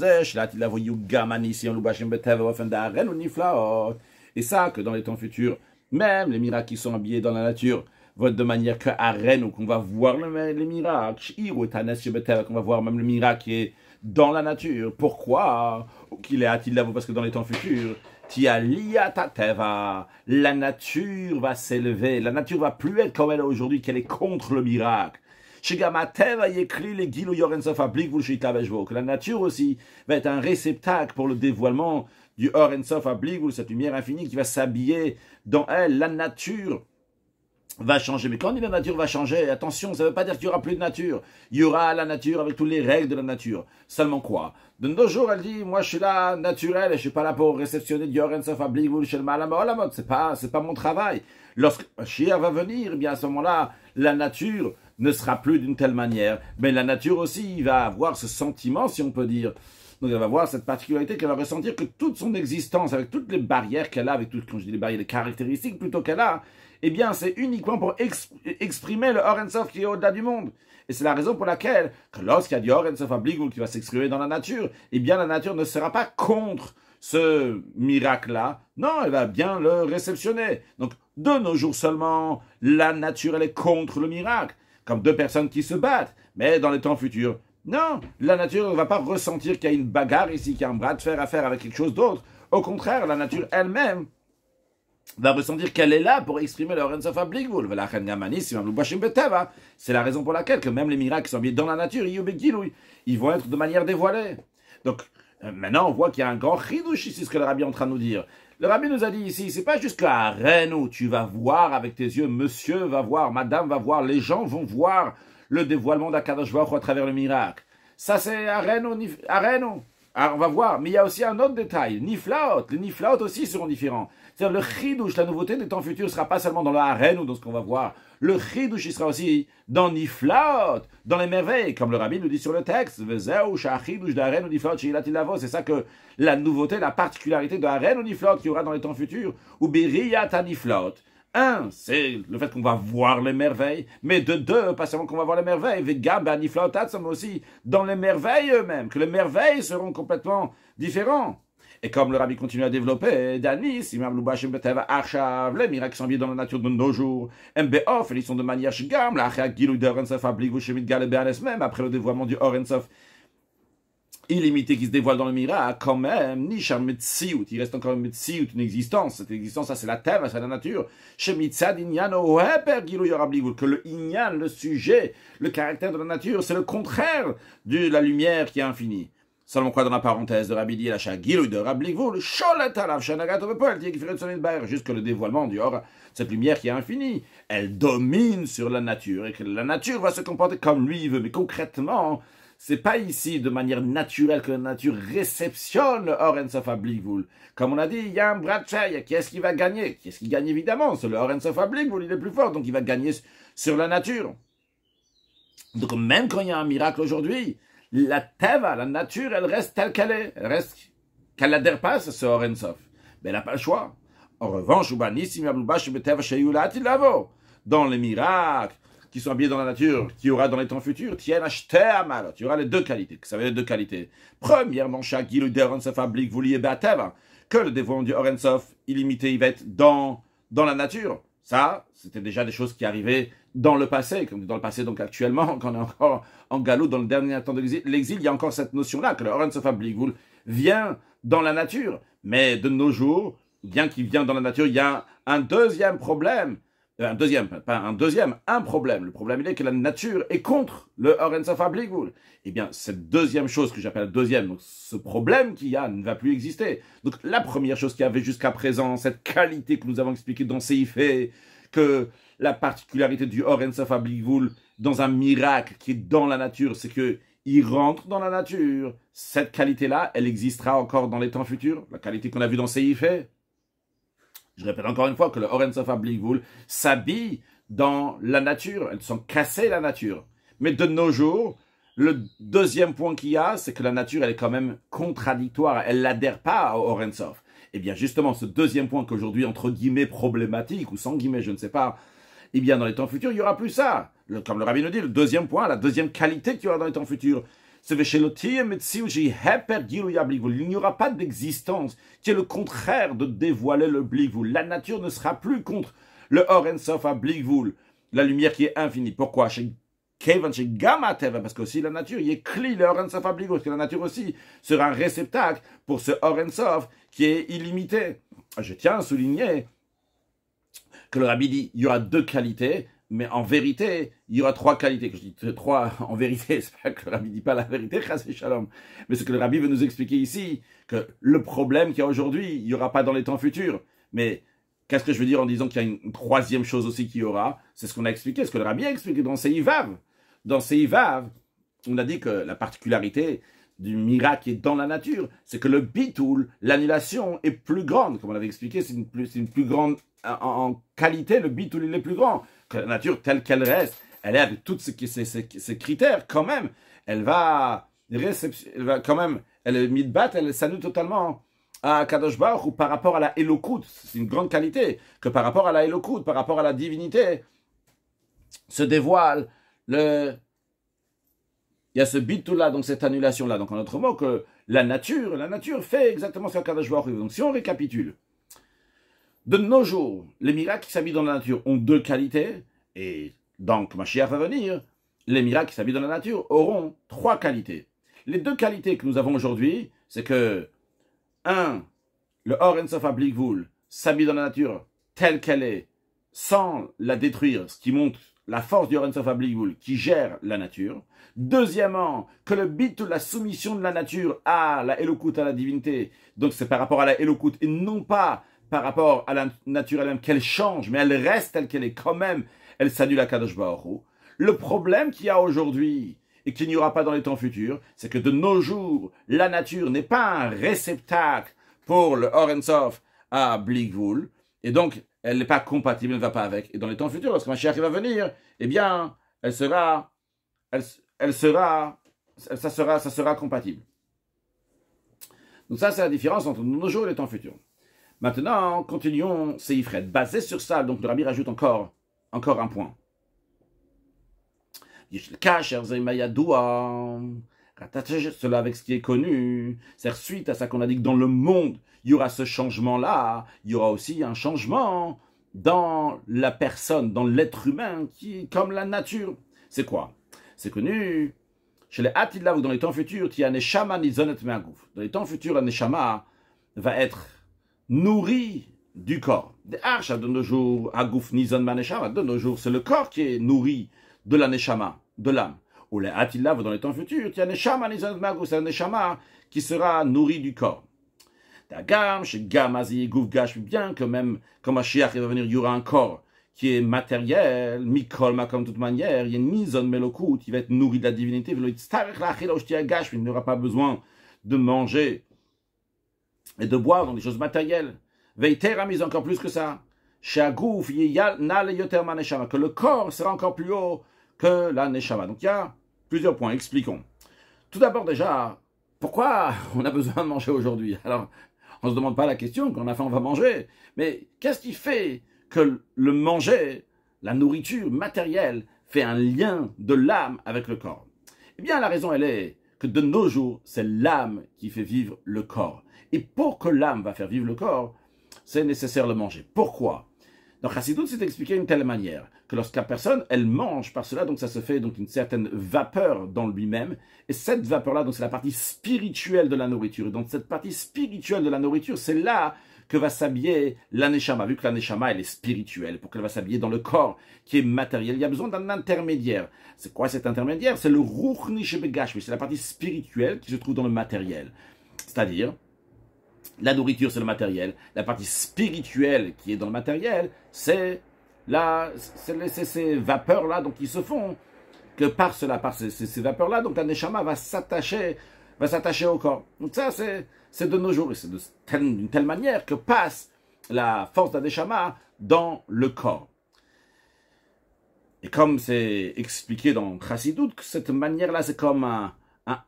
et ça, que dans les temps futurs, même les miracles qui sont habillés dans la nature de manière que à Rennes, qu'on va voir le, les miracles, qu'on va voir même le miracle qui est dans la nature. Pourquoi Qu'il est à-t-il là Parce que dans les temps futurs, la nature va s'élever, la nature va plus être comme elle est aujourd'hui, qu'elle est contre le miracle. Que la nature aussi va être un réceptacle pour le dévoilement du Orensov Abligul, cette lumière infinie qui va s'habiller dans elle. La nature va changer. Mais quand la nature va changer, attention, ça ne veut pas dire qu'il n'y aura plus de nature. Il y aura la nature avec toutes les règles de la nature. Seulement quoi De nos jours, elle dit, moi je suis là naturel et je suis pas là pour réceptionner Yoren Sof Abligul la C'est pas, c'est pas mon travail. Lorsque Shia va venir, eh bien à ce moment-là, la nature ne sera plus d'une telle manière. Mais la nature aussi va avoir ce sentiment, si on peut dire. Donc elle va avoir cette particularité qu'elle va ressentir que toute son existence, avec toutes les barrières qu'elle a, avec toutes, quand je dis les barrières, les caractéristiques plutôt qu'elle a, eh bien, c'est uniquement pour exprimer le Orensov qui est au-delà du monde. Et c'est la raison pour laquelle, lorsqu'il y a du Orensov ou qui va s'exprimer dans la nature, eh bien, la nature ne sera pas contre ce miracle-là. Non, elle va bien le réceptionner. Donc, de nos jours seulement, la nature, elle est contre le miracle. Comme deux personnes qui se battent. Mais dans les temps futurs, non, la nature ne va pas ressentir qu'il y a une bagarre ici, qu'il y a un bras de fer à faire avec quelque chose d'autre. Au contraire, la nature elle-même va ressentir qu'elle est là pour exprimer leur ensafa C'est la raison pour laquelle que même les miracles qui sont mis dans la nature, ils vont être de manière dévoilée. Donc, euh, maintenant, on voit qu'il y a un grand chidouche ici, ce que le rabbi est en train de nous dire. Le rabbi nous a dit ici, c'est pas juste qu'à tu vas voir avec tes yeux, monsieur va voir, madame va voir, les gens vont voir le dévoilement d'Akadosh à travers le miracle. Ça, c'est à Areno. on va voir. Mais il y a aussi un autre détail. Niflaot. Les Niflaot aussi seront différents. C'est-à-dire le chidouche, la nouveauté des temps futurs, ne sera pas seulement dans la arène ou dans ce qu'on va voir. Le chidouche, il sera aussi dans Niflaot, dans les merveilles, comme le rabbi nous dit sur le texte. C'est ça que la nouveauté, la particularité de arène ou Niflaot qu'il y aura dans les temps futurs. Ou biriyat Niflaot. Un, c'est le fait qu'on va voir les merveilles, mais de deux, pas seulement qu'on va voir les merveilles, mais aussi dans les merveilles eux-mêmes, que les merveilles seront complètement différentes. Et comme le rabbi continue à développer, Danis, Imam Lubashim Betava, Achav, les miracles sont dans la nature de nos jours. MBOF, ils sont de manière shigam, la Gilou de Orensov, Abligou Shemit même après le dévoiement du Orensov illimité qui se dévoile dans le miracle, quand même, Nishar Metsiout, il reste encore une Metsiout, une existence. Cette existence, ça c'est la terre, c'est la nature. Shemitzad Inyano que le Inyan, le sujet, le caractère de la nature, c'est le contraire de la lumière qui est infinie. Selon quoi dans la parenthèse de Rabbi la ou de Rabbi le Cholet Alav jusque le dévoilement du or, cette lumière qui est infinie, elle domine sur la nature et que la nature va se comporter comme lui veut. Mais concrètement, c'est pas ici de manière naturelle que la nature réceptionne le Or Ensof Comme on a dit, il y a un qui est-ce qui va gagner Qui est-ce qui gagne évidemment C'est le Or Ensof il est plus fort, donc il va gagner sur la nature. Donc même quand il y a un miracle aujourd'hui, la teva, la nature, elle reste telle qu'elle est. Elle reste qu'elle n'adhère pas à ce Orensov. Mais elle n'a pas le choix. En revanche, dans les miracles qui sont habillés dans la nature, qui aura dans les temps futurs, tiens, acheter à mal. Tu auras les deux qualités. ça veut dire deux qualités Premièrement, chaque guilou d'Orensov vous que le dévouement du Orensov illimité, il va être dans, dans la nature. Ça, c'était déjà des choses qui arrivaient dans le passé, comme dans le passé donc actuellement, quand on est encore en galop dans le dernier temps de l'exil, il y a encore cette notion-là, que le of vient dans la nature. Mais de nos jours, bien qu'il vienne dans la nature, il y a un deuxième problème, euh, un deuxième, pas un deuxième, un problème. Le problème, il est que la nature est contre le of Eh bien, cette deuxième chose que j'appelle deuxième, ce problème qu'il y a ne va plus exister. Donc, la première chose qu'il y avait jusqu'à présent, cette qualité que nous avons expliquée dans effets que la particularité du of dans un miracle qui est dans la nature, c'est que il rentre dans la nature. Cette qualité-là, elle existera encore dans les temps futurs. La qualité qu'on a vue dans effets. Je répète encore une fois que le Oren à s'habille dans la nature, elles sont cassées la nature. Mais de nos jours, le deuxième point qu'il y a, c'est que la nature, elle est quand même contradictoire, elle n'adhère pas au Oren Et eh bien justement, ce deuxième point qu'aujourd'hui, entre guillemets, problématique, ou sans guillemets, je ne sais pas, eh bien dans les temps futurs, il n'y aura plus ça. comme le rabbin nous dit, le deuxième point, la deuxième qualité qu'il y aura dans les temps futurs, il n'y aura pas d'existence qui est le contraire de dévoiler le Bligvul. La nature ne sera plus contre le Sof à Bligvul, la lumière qui est infinie. Pourquoi parce que aussi la nature, est le à parce que la nature aussi sera un réceptacle pour ce Sof qui est illimité. Je tiens à souligner que le rabbi dit il y aura deux qualités mais en vérité, il y aura trois qualités. Que je dis euh, trois en vérité, c'est pas que le rabbi dit pas la vérité, shalom. Mais ce que le rabbi veut nous expliquer ici, que le problème qu'il y a aujourd'hui, il n'y aura pas dans les temps futurs. Mais qu'est-ce que je veux dire en disant qu'il y a une troisième chose aussi qu'il y aura C'est ce qu'on a expliqué, ce que le rabbi a expliqué dans Seivav. Dans Seivav, on a dit que la particularité du miracle qui est dans la nature, c'est que le bitoul, l'annulation, est plus grande. Comme on l'avait expliqué, c'est une, plus grande en, qualité, le bitoul, il est plus grand la nature telle qu'elle reste, elle est avec tous ces, critères, quand même, elle va, elle va quand même, elle est battre, elle s'annule totalement à Kadosh Baruch, ou par rapport à la Elokut, c'est une grande qualité, que par rapport à la Elokut, par rapport à la divinité, se dévoile le... Il y a ce bitou-là, donc cette annulation-là. Donc en autre mot, que la nature, la nature fait exactement ce Kadosh Baruch Donc si on récapitule, de nos jours, les miracles qui s'habillent dans la nature ont deux qualités, et donc Mashiach va venir, les miracles qui s'habillent dans la nature auront trois qualités. Les deux qualités que nous avons aujourd'hui, c'est que, un, le of of Ablikvul s'habille dans la nature telle qu'elle est, sans la détruire, ce qui montre la force du of Ablikvul qui gère la nature. Deuxièmement, que le bit la soumission de la nature à la Elokut, à la divinité, donc c'est par rapport à la Elokut et non pas par rapport à la nature elle-même, qu'elle change, mais elle reste telle qu'elle est quand même, elle s'annule à Kadosh Baruch Le problème qu'il y a aujourd'hui, et qu'il n'y aura pas dans les temps futurs, c'est que de nos jours, la nature n'est pas un réceptacle pour le Orensof à Bligvoul, et donc elle n'est pas compatible, elle ne va pas avec. Et dans les temps futurs, lorsque arrive va venir, eh bien, elle sera, elle, elle sera, ça sera, ça sera compatible. Donc ça, c'est la différence entre nos jours et les temps futurs. Maintenant, continuons c'est Seifred. Basé sur ça, donc le rabbi rajoute encore, encore un point. Cela avec ce qui est connu, c'est suite à ça qu'on a dit que dans le monde, il y aura ce changement-là, il y aura aussi un changement dans la personne, dans l'être humain, qui comme la nature. C'est quoi C'est connu. Chez les ou « dans les temps futurs, il y a Dans les temps futurs, la Neshama va être nourri du corps. de nos jours, Agouf Nizon de nos jours, c'est le corps qui est nourri de la neshama, de l'âme. Ou les dans les temps futurs, neshama Nizon c'est la neshama qui sera nourri du corps. Dagam, chez Gamazi, gash bien que même quand qui va venir, il y aura un corps qui est matériel, Mikol, comme de toute manière, il y a Nizon Melokut, il va être nourri de la divinité, il n'aura pas besoin de manger et de boire, dans des choses matérielles. a mis encore plus que ça. Shagouf nal que le corps sera encore plus haut que la neshama. Donc il y a plusieurs points, expliquons. Tout d'abord déjà, pourquoi on a besoin de manger aujourd'hui Alors, on ne se demande pas la question, quand on a faim, on va manger. Mais qu'est-ce qui fait que le manger, la nourriture matérielle, fait un lien de l'âme avec le corps Eh bien, la raison, elle est que de nos jours, c'est l'âme qui fait vivre le corps. Et pour que l'âme va faire vivre le corps, c'est nécessaire de manger. Pourquoi Donc, Chassidut, c'est expliqué d'une telle manière que la personne, elle mange par cela, donc ça se fait donc une certaine vapeur dans lui-même, et cette vapeur-là, donc c'est la partie spirituelle de la nourriture. Et dans cette partie spirituelle de la nourriture, c'est là que va s'habiller l'aneshama, vu que l'aneshama, elle est spirituelle, pour qu'elle va s'habiller dans le corps qui est matériel. Il y a besoin d'un intermédiaire. C'est quoi cet intermédiaire C'est le ruchni mais c'est la partie spirituelle qui se trouve dans le matériel. C'est-à-dire, la nourriture, c'est le matériel. La partie spirituelle qui est dans le matériel, c'est ces vapeurs-là donc qui se font. Que par cela, par ces, vapeurs-là, donc la va s'attacher va s'attacher au corps. Donc ça, c'est de nos jours. Et c'est d'une telle, manière que passe la force d'anéchama dans le corps. Et comme c'est expliqué dans que cette manière-là, c'est comme un, un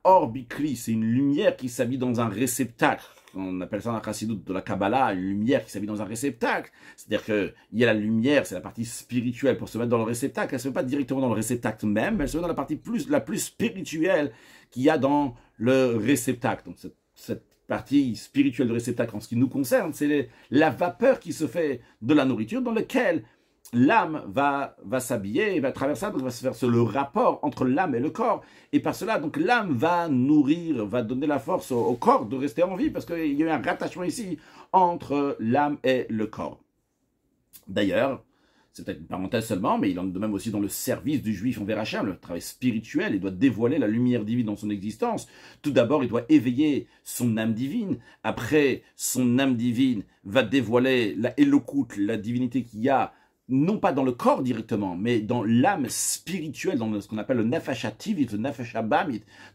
c'est une lumière qui s'habille dans un réceptacle on appelle ça un de la Kabbalah, une lumière qui s'habille dans un réceptacle. C'est-à-dire qu'il y a la lumière, c'est la partie spirituelle pour se mettre dans le réceptacle. Elle ne se met pas directement dans le réceptacle même, elle se met dans la partie plus, la plus spirituelle qu'il y a dans le réceptacle. Donc cette, cette partie spirituelle du réceptacle en ce qui nous concerne, c'est la vapeur qui se fait de la nourriture dans laquelle l'âme va, va s'habiller, va traverser, donc va se faire le rapport entre l'âme et le corps. Et par cela, donc l'âme va nourrir, va donner la force au, corps de rester en vie, parce qu'il y a un rattachement ici entre l'âme et le corps. D'ailleurs, c'est peut-être une parenthèse seulement, mais il en est de même aussi dans le service du juif envers Hachem, le travail spirituel, il doit dévoiler la lumière divine dans son existence. Tout d'abord, il doit éveiller son âme divine. Après, son âme divine va dévoiler la Elokut, la divinité qu'il y a non pas dans le corps directement, mais dans l'âme spirituelle, dans ce qu'on appelle le nefesh le nefesh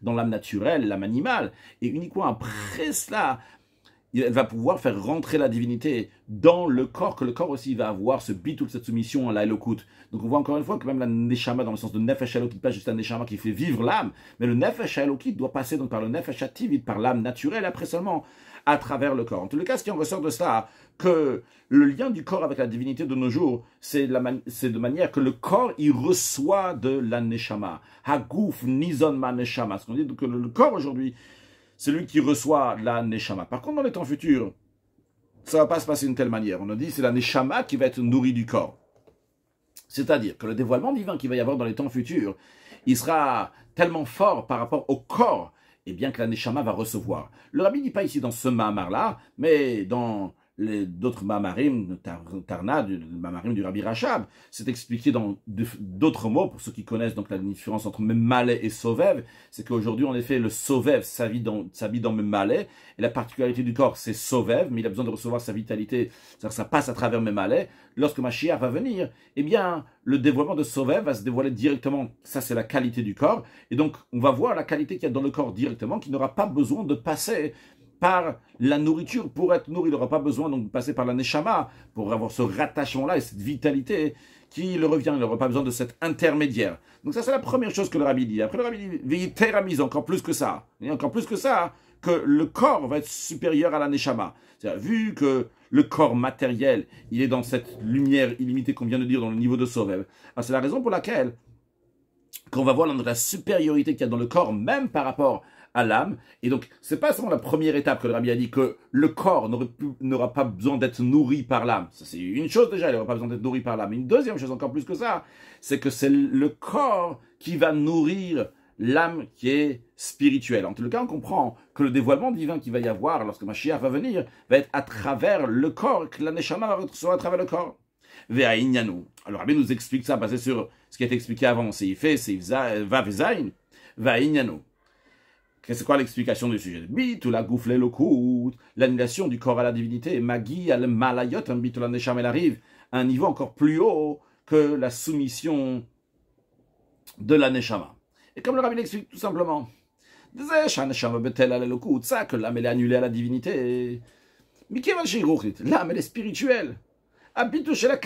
dans l'âme naturelle, l'âme animale. Et uniquement après cela, elle va pouvoir faire rentrer la divinité dans le corps, que le corps aussi va avoir ce bitou, cette soumission à la elokut. Donc on voit encore une fois que même la neshama, dans le sens de nefesh pas juste un neshama qui fait vivre l'âme, mais le nefesh doit passer donc par le nefesh par l'âme naturelle, après seulement à travers le corps. En tout cas, ce qui en ressort de ça, que le lien du corps avec la divinité de nos jours, c'est de manière que le corps, il reçoit de la neshama. Hagouf nizon ma neshama. Ce qu'on dit que le corps aujourd'hui, c'est lui qui reçoit la neshama. Par contre, dans les temps futurs, ça ne va pas se passer d'une telle manière. On a dit c'est la neshama qui va être nourrie du corps. C'est-à-dire que le dévoilement divin qu'il va y avoir dans les temps futurs, il sera tellement fort par rapport au corps et bien que la Neshama va recevoir. Le rabbi n'est pas ici dans ce Mahamar-là, mais dans d'autres mamarim, Tarna, du, mamarim du Rabbi Rachab. C'est expliqué dans d'autres mots, pour ceux qui connaissent donc la différence entre malais et Sovev, c'est qu'aujourd'hui, en effet, le Sovev s'habille dans, dans malais et la particularité du corps, c'est Sovev, mais il a besoin de recevoir sa vitalité, cest à ça passe à travers malais Lorsque ma Mashiach va venir, eh bien, le dévoilement de Sovev va se dévoiler directement, ça c'est la qualité du corps, et donc on va voir la qualité qu'il y a dans le corps directement, qui n'aura pas besoin de passer par la nourriture. Pour être nourri, il n'aura pas besoin de passer par la neshama pour avoir ce rattachement-là et cette vitalité qui le revient. Il n'aura pas besoin de cet intermédiaire. Donc ça, c'est la première chose que le rabbi dit. Après, le rabbi dit, veillez encore plus que ça. Et encore plus que ça, que le corps va être supérieur à la neshama. cest à vu que le corps matériel, il est dans cette lumière illimitée qu'on vient de dire, dans le niveau de Sauvev, ah, c'est la raison pour laquelle, qu'on va voir la supériorité qu'il y a dans le corps, même par rapport à l'âme. Et donc, c'est pas seulement la première étape que le Rabbi a dit que le corps n'aura pas besoin d'être nourri par l'âme. C'est une chose déjà, il n'aura pas besoin d'être nourri par l'âme. Une deuxième chose, encore plus que ça, c'est que c'est le corps qui va nourrir l'âme qui est spirituelle. En tout cas, on comprend que le dévoilement divin qui va y avoir lorsque Mashiach va venir va être à travers le corps, que la Neshama va à travers le corps. Alors Rabbi nous explique ça basé sur ce qui a été expliqué avant. C'est il fait, c'est va, va, c'est quoi l'explication du sujet la gouflé le coup, l'annulation du corps à la divinité, Magi al malayot, un bitula arrive à un niveau encore plus haut que la soumission de la nechama. Et comme le rabbin explique tout simplement, ça que l'âme est annulée à la divinité. L'âme elle est spirituelle. Vrai,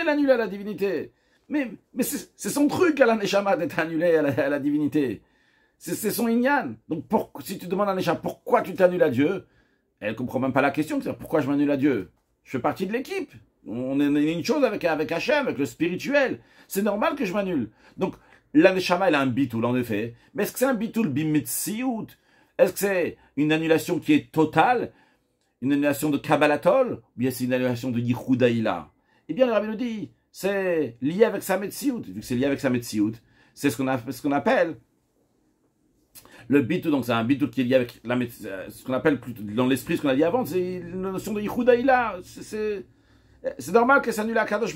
elle annulée à la divinité. Mais, mais c'est son truc à la nechama d'être annulée à la divinité. C'est son inyan. Donc si tu demandes à un pourquoi tu t'annules à Dieu, elle comprend même pas la question. cest pourquoi je m'annule à Dieu Je fais partie de l'équipe. On est une chose avec, avec Hachem, avec le spirituel. C'est normal que je m'annule. Donc l'aneshama, elle a un bitoul en effet. Mais est-ce que c'est un bitoul bimitsiout Est-ce que c'est une annulation qui est totale Une annulation de Kabbalatol Ou bien c'est une annulation de Yichudaïla Eh bien le rabbi nous dit, c'est lié avec sa Vu que c'est lié avec sa c'est ce qu'on appelle le bitou, donc c'est un bitou qui est lié avec la, euh, ce qu'on appelle dans l'esprit, ce qu'on a dit avant, c'est la notion de Yichudaïla, C'est c'est normal que ça annule à Kadosh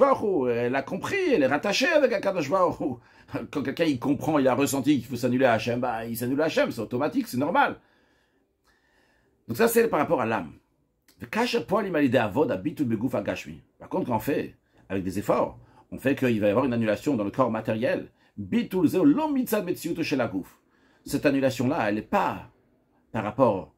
Elle a compris, elle est rattachée avec Kadosh Baruch Quand quelqu'un il comprend, il a ressenti qu'il faut s'annuler à Hachem, bah, il s'annule à Hachem, c'est automatique, c'est normal. Donc ça, c'est par rapport à l'âme. Par contre, quand on fait, avec des efforts, on fait qu'il va y avoir une annulation dans le corps matériel. Bitul cette annulation-là, elle n'est pas par rapport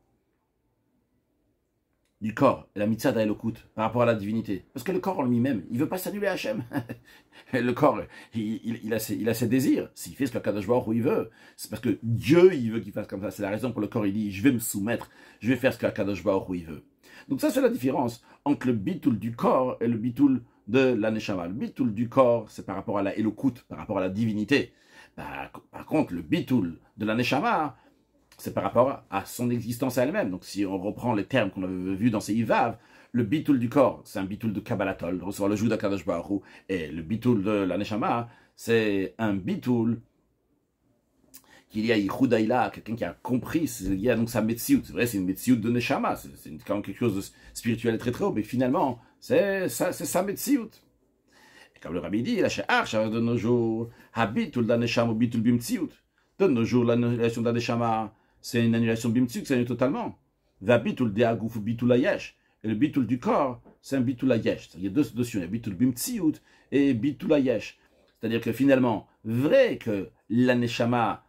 du corps, la mitzvah d'Aelokut, par rapport à la divinité. Parce que le corps en lui-même, il ne veut pas s'annuler à Hachem. le corps, il, a ses, désirs. S'il fait ce que Kadosh où il veut, c'est parce que Dieu, il veut qu'il fasse comme ça. C'est la raison pour le corps, il dit, je vais me soumettre, je vais faire ce que Kadosh où il veut. Donc ça, c'est la différence entre le bitoul du corps et le bitoul de l'aneshama. Le bitoul du corps, c'est par rapport à la Elokut, par rapport à la divinité. Bah, par contre, le bitoul de la Nechama, c'est par rapport à son existence elle-même. Donc si on reprend les termes qu'on avait vus dans ces Ivav, le bitoul du corps, c'est un bitoul de Kabbalatol, recevoir le joug d'Akadosh Baruch et le bitoul de la Nechama, c'est un bitoul qu'il y a Yichudaïla, quelqu'un qui a compris, il y a donc sa Metsiout, c'est vrai, c'est une Metsiout de Nechama, c'est quand même quelque chose de spirituel et très très haut, mais finalement, c'est sa Metsiout. Comme le rabbi dit, la de nos jours, habitul danesham bitul bimtsiout. De nos jours, l'annulation d'aneshama, c'est une annulation bimtsiout, c'est totalement. Vabitul deagouf bitul ayesh. Et le bitul du corps, c'est un bitul ayesh. Il y a deux notions, il y a bitul bimtsiout et bitul ayesh. C'est-à-dire que finalement, vrai que l'aneshama,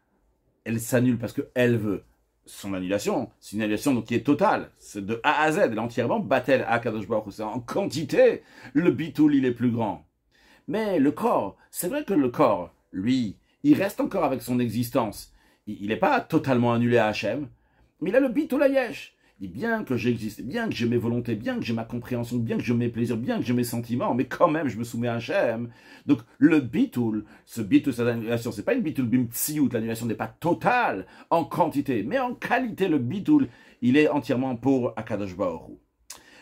elle s'annule parce qu'elle veut son annulation, c'est une annulation donc qui est totale, c'est de A à Z, elle est entièrement battelle. « à Kadosh Baruch en quantité, le bitoul il est plus grand. Mais le corps, c'est vrai que le corps, lui, il reste encore avec son existence. Il n'est pas totalement annulé à Hachem, mais il a le Il dit bien que j'existe, bien que j'ai mes volontés, bien que j'ai ma compréhension, bien que j'ai mes plaisirs, bien que j'ai mes sentiments, mais quand même, je me soumets à Hachem. Donc, le bitoul, ce bitoul, cette annulation, c'est pas une bitoul bimtsiout, l'annulation n'est pas totale en quantité, mais en qualité, le bitoul, il est entièrement pour Akadosh Baoru.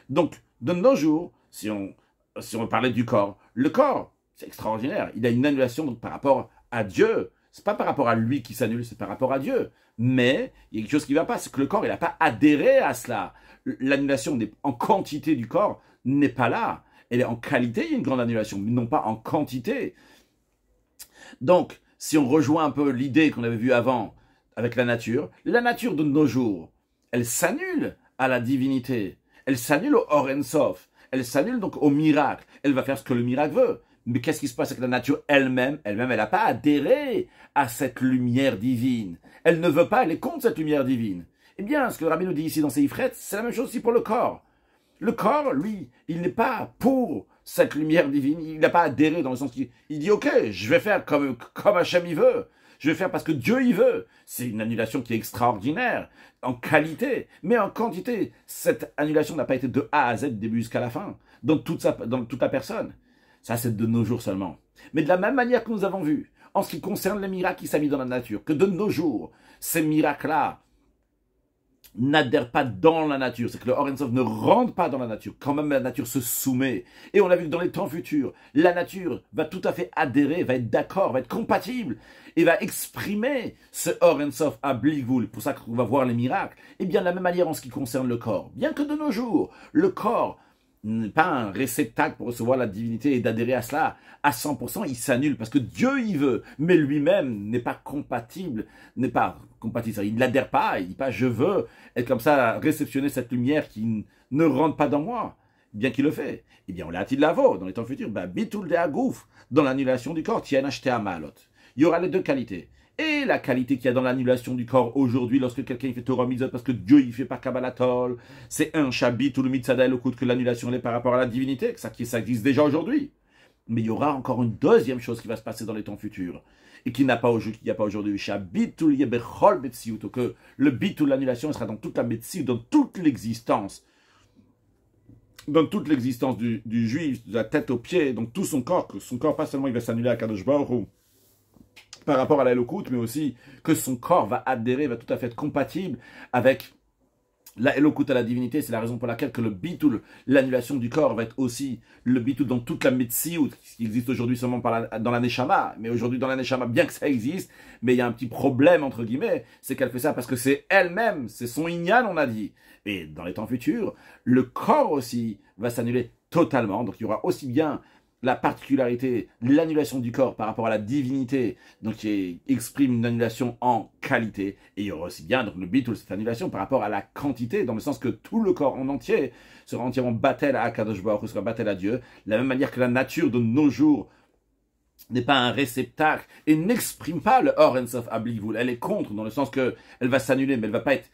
Donc, de nos jours, si on, si on parlait du corps, le corps, c'est extraordinaire. Il a une annulation par rapport à Dieu. C'est pas par rapport à lui qui s'annule, c'est par rapport à Dieu. Mais il y a quelque chose qui ne va pas, c'est que le corps, il n'a pas adhéré à cela. L'annulation en quantité du corps n'est pas là. Elle est en qualité, il y a une grande annulation, mais non pas en quantité. Donc, si on rejoint un peu l'idée qu'on avait vue avant avec la nature, la nature de nos jours, elle s'annule à la divinité. Elle s'annule au Horensov, Elle s'annule donc au miracle. Elle va faire ce que le miracle veut. Mais qu'est-ce qui se passe avec la nature elle-même Elle-même, elle n'a pas adhéré à cette lumière divine. Elle ne veut pas, elle est contre cette lumière divine. Eh bien, ce que le Rabbi nous dit ici dans ses ifrets, c'est la même chose aussi pour le corps. Le corps, lui, il n'est pas pour cette lumière divine. Il n'a pas adhéré dans le sens qu'il dit, OK, je vais faire comme, comme Hachem y veut. Je vais faire parce que Dieu y veut. C'est une annulation qui est extraordinaire, en qualité, mais en quantité. Cette annulation n'a pas été de A à Z, début jusqu'à la fin, dans toute, sa, dans toute la personne. Ça, c'est de nos jours seulement. Mais de la même manière que nous avons vu, en ce qui concerne les miracles qui mis dans la nature, que de nos jours, ces miracles-là n'adhèrent pas dans la nature, c'est que le Horensov ne rentre pas dans la nature, quand même la nature se soumet. Et on a vu que dans les temps futurs, la nature va tout à fait adhérer, va être d'accord, va être compatible, et va exprimer ce Horensov à Bligoul, pour ça qu'on va voir les miracles. Et eh bien de la même manière en ce qui concerne le corps, bien que de nos jours, le corps pas un réceptacle pour recevoir la divinité et d'adhérer à cela à 100%, il s'annule parce que Dieu y veut, mais lui-même n'est pas compatible, n'est pas compatible. Il n'adhère pas, il dit pas je veux être comme ça, réceptionner cette lumière qui ne rentre pas dans moi, bien qu'il le fait. Eh bien, on l'a dit de vôtre dans les temps futurs, bah, bitul de agouf, dans l'annulation du corps, tiens acheté à malot. Il y aura les deux qualités et la qualité qu'il y a dans l'annulation du corps aujourd'hui lorsque quelqu'un fait Torah parce que Dieu il fait par Kabbalatol, c'est un Shabbat ou le Mitzvah au coup que l'annulation est par rapport à la divinité, que ça, ça existe déjà aujourd'hui. Mais il y aura encore une deuxième chose qui va se passer dans les temps futurs et qui n'a pas aujourd'hui, n'y a pas aujourd'hui. que le bit ou l'annulation sera dans toute la médecine, dans toute l'existence, dans toute l'existence du, juif, de la tête aux pieds, dans tout son corps, que son corps pas seulement il va s'annuler à Kadosh Baruch par rapport à la mais aussi que son corps va adhérer, va tout à fait être compatible avec la Elokut à la divinité. C'est la raison pour laquelle que le bitoul, l'annulation du corps, va être aussi le bitoul dans toute la Metsiout, qui existe aujourd'hui seulement dans la Neshama. Mais aujourd'hui, dans la Neshama, bien que ça existe, mais il y a un petit problème, entre guillemets, c'est qu'elle fait ça parce que c'est elle-même, c'est son ignan, on a dit. Et dans les temps futurs, le corps aussi va s'annuler totalement. Donc il y aura aussi bien la particularité, l'annulation du corps par rapport à la divinité, donc qui exprime une annulation en qualité. Et il y aura aussi bien donc, le ou cette annulation par rapport à la quantité, dans le sens que tout le corps en entier sera entièrement battel à Akadosh Baruch sera battel à Dieu. la même manière que la nature de nos jours n'est pas un réceptacle et n'exprime pas le Or of vous Elle est contre, dans le sens que elle va s'annuler, mais elle va pas être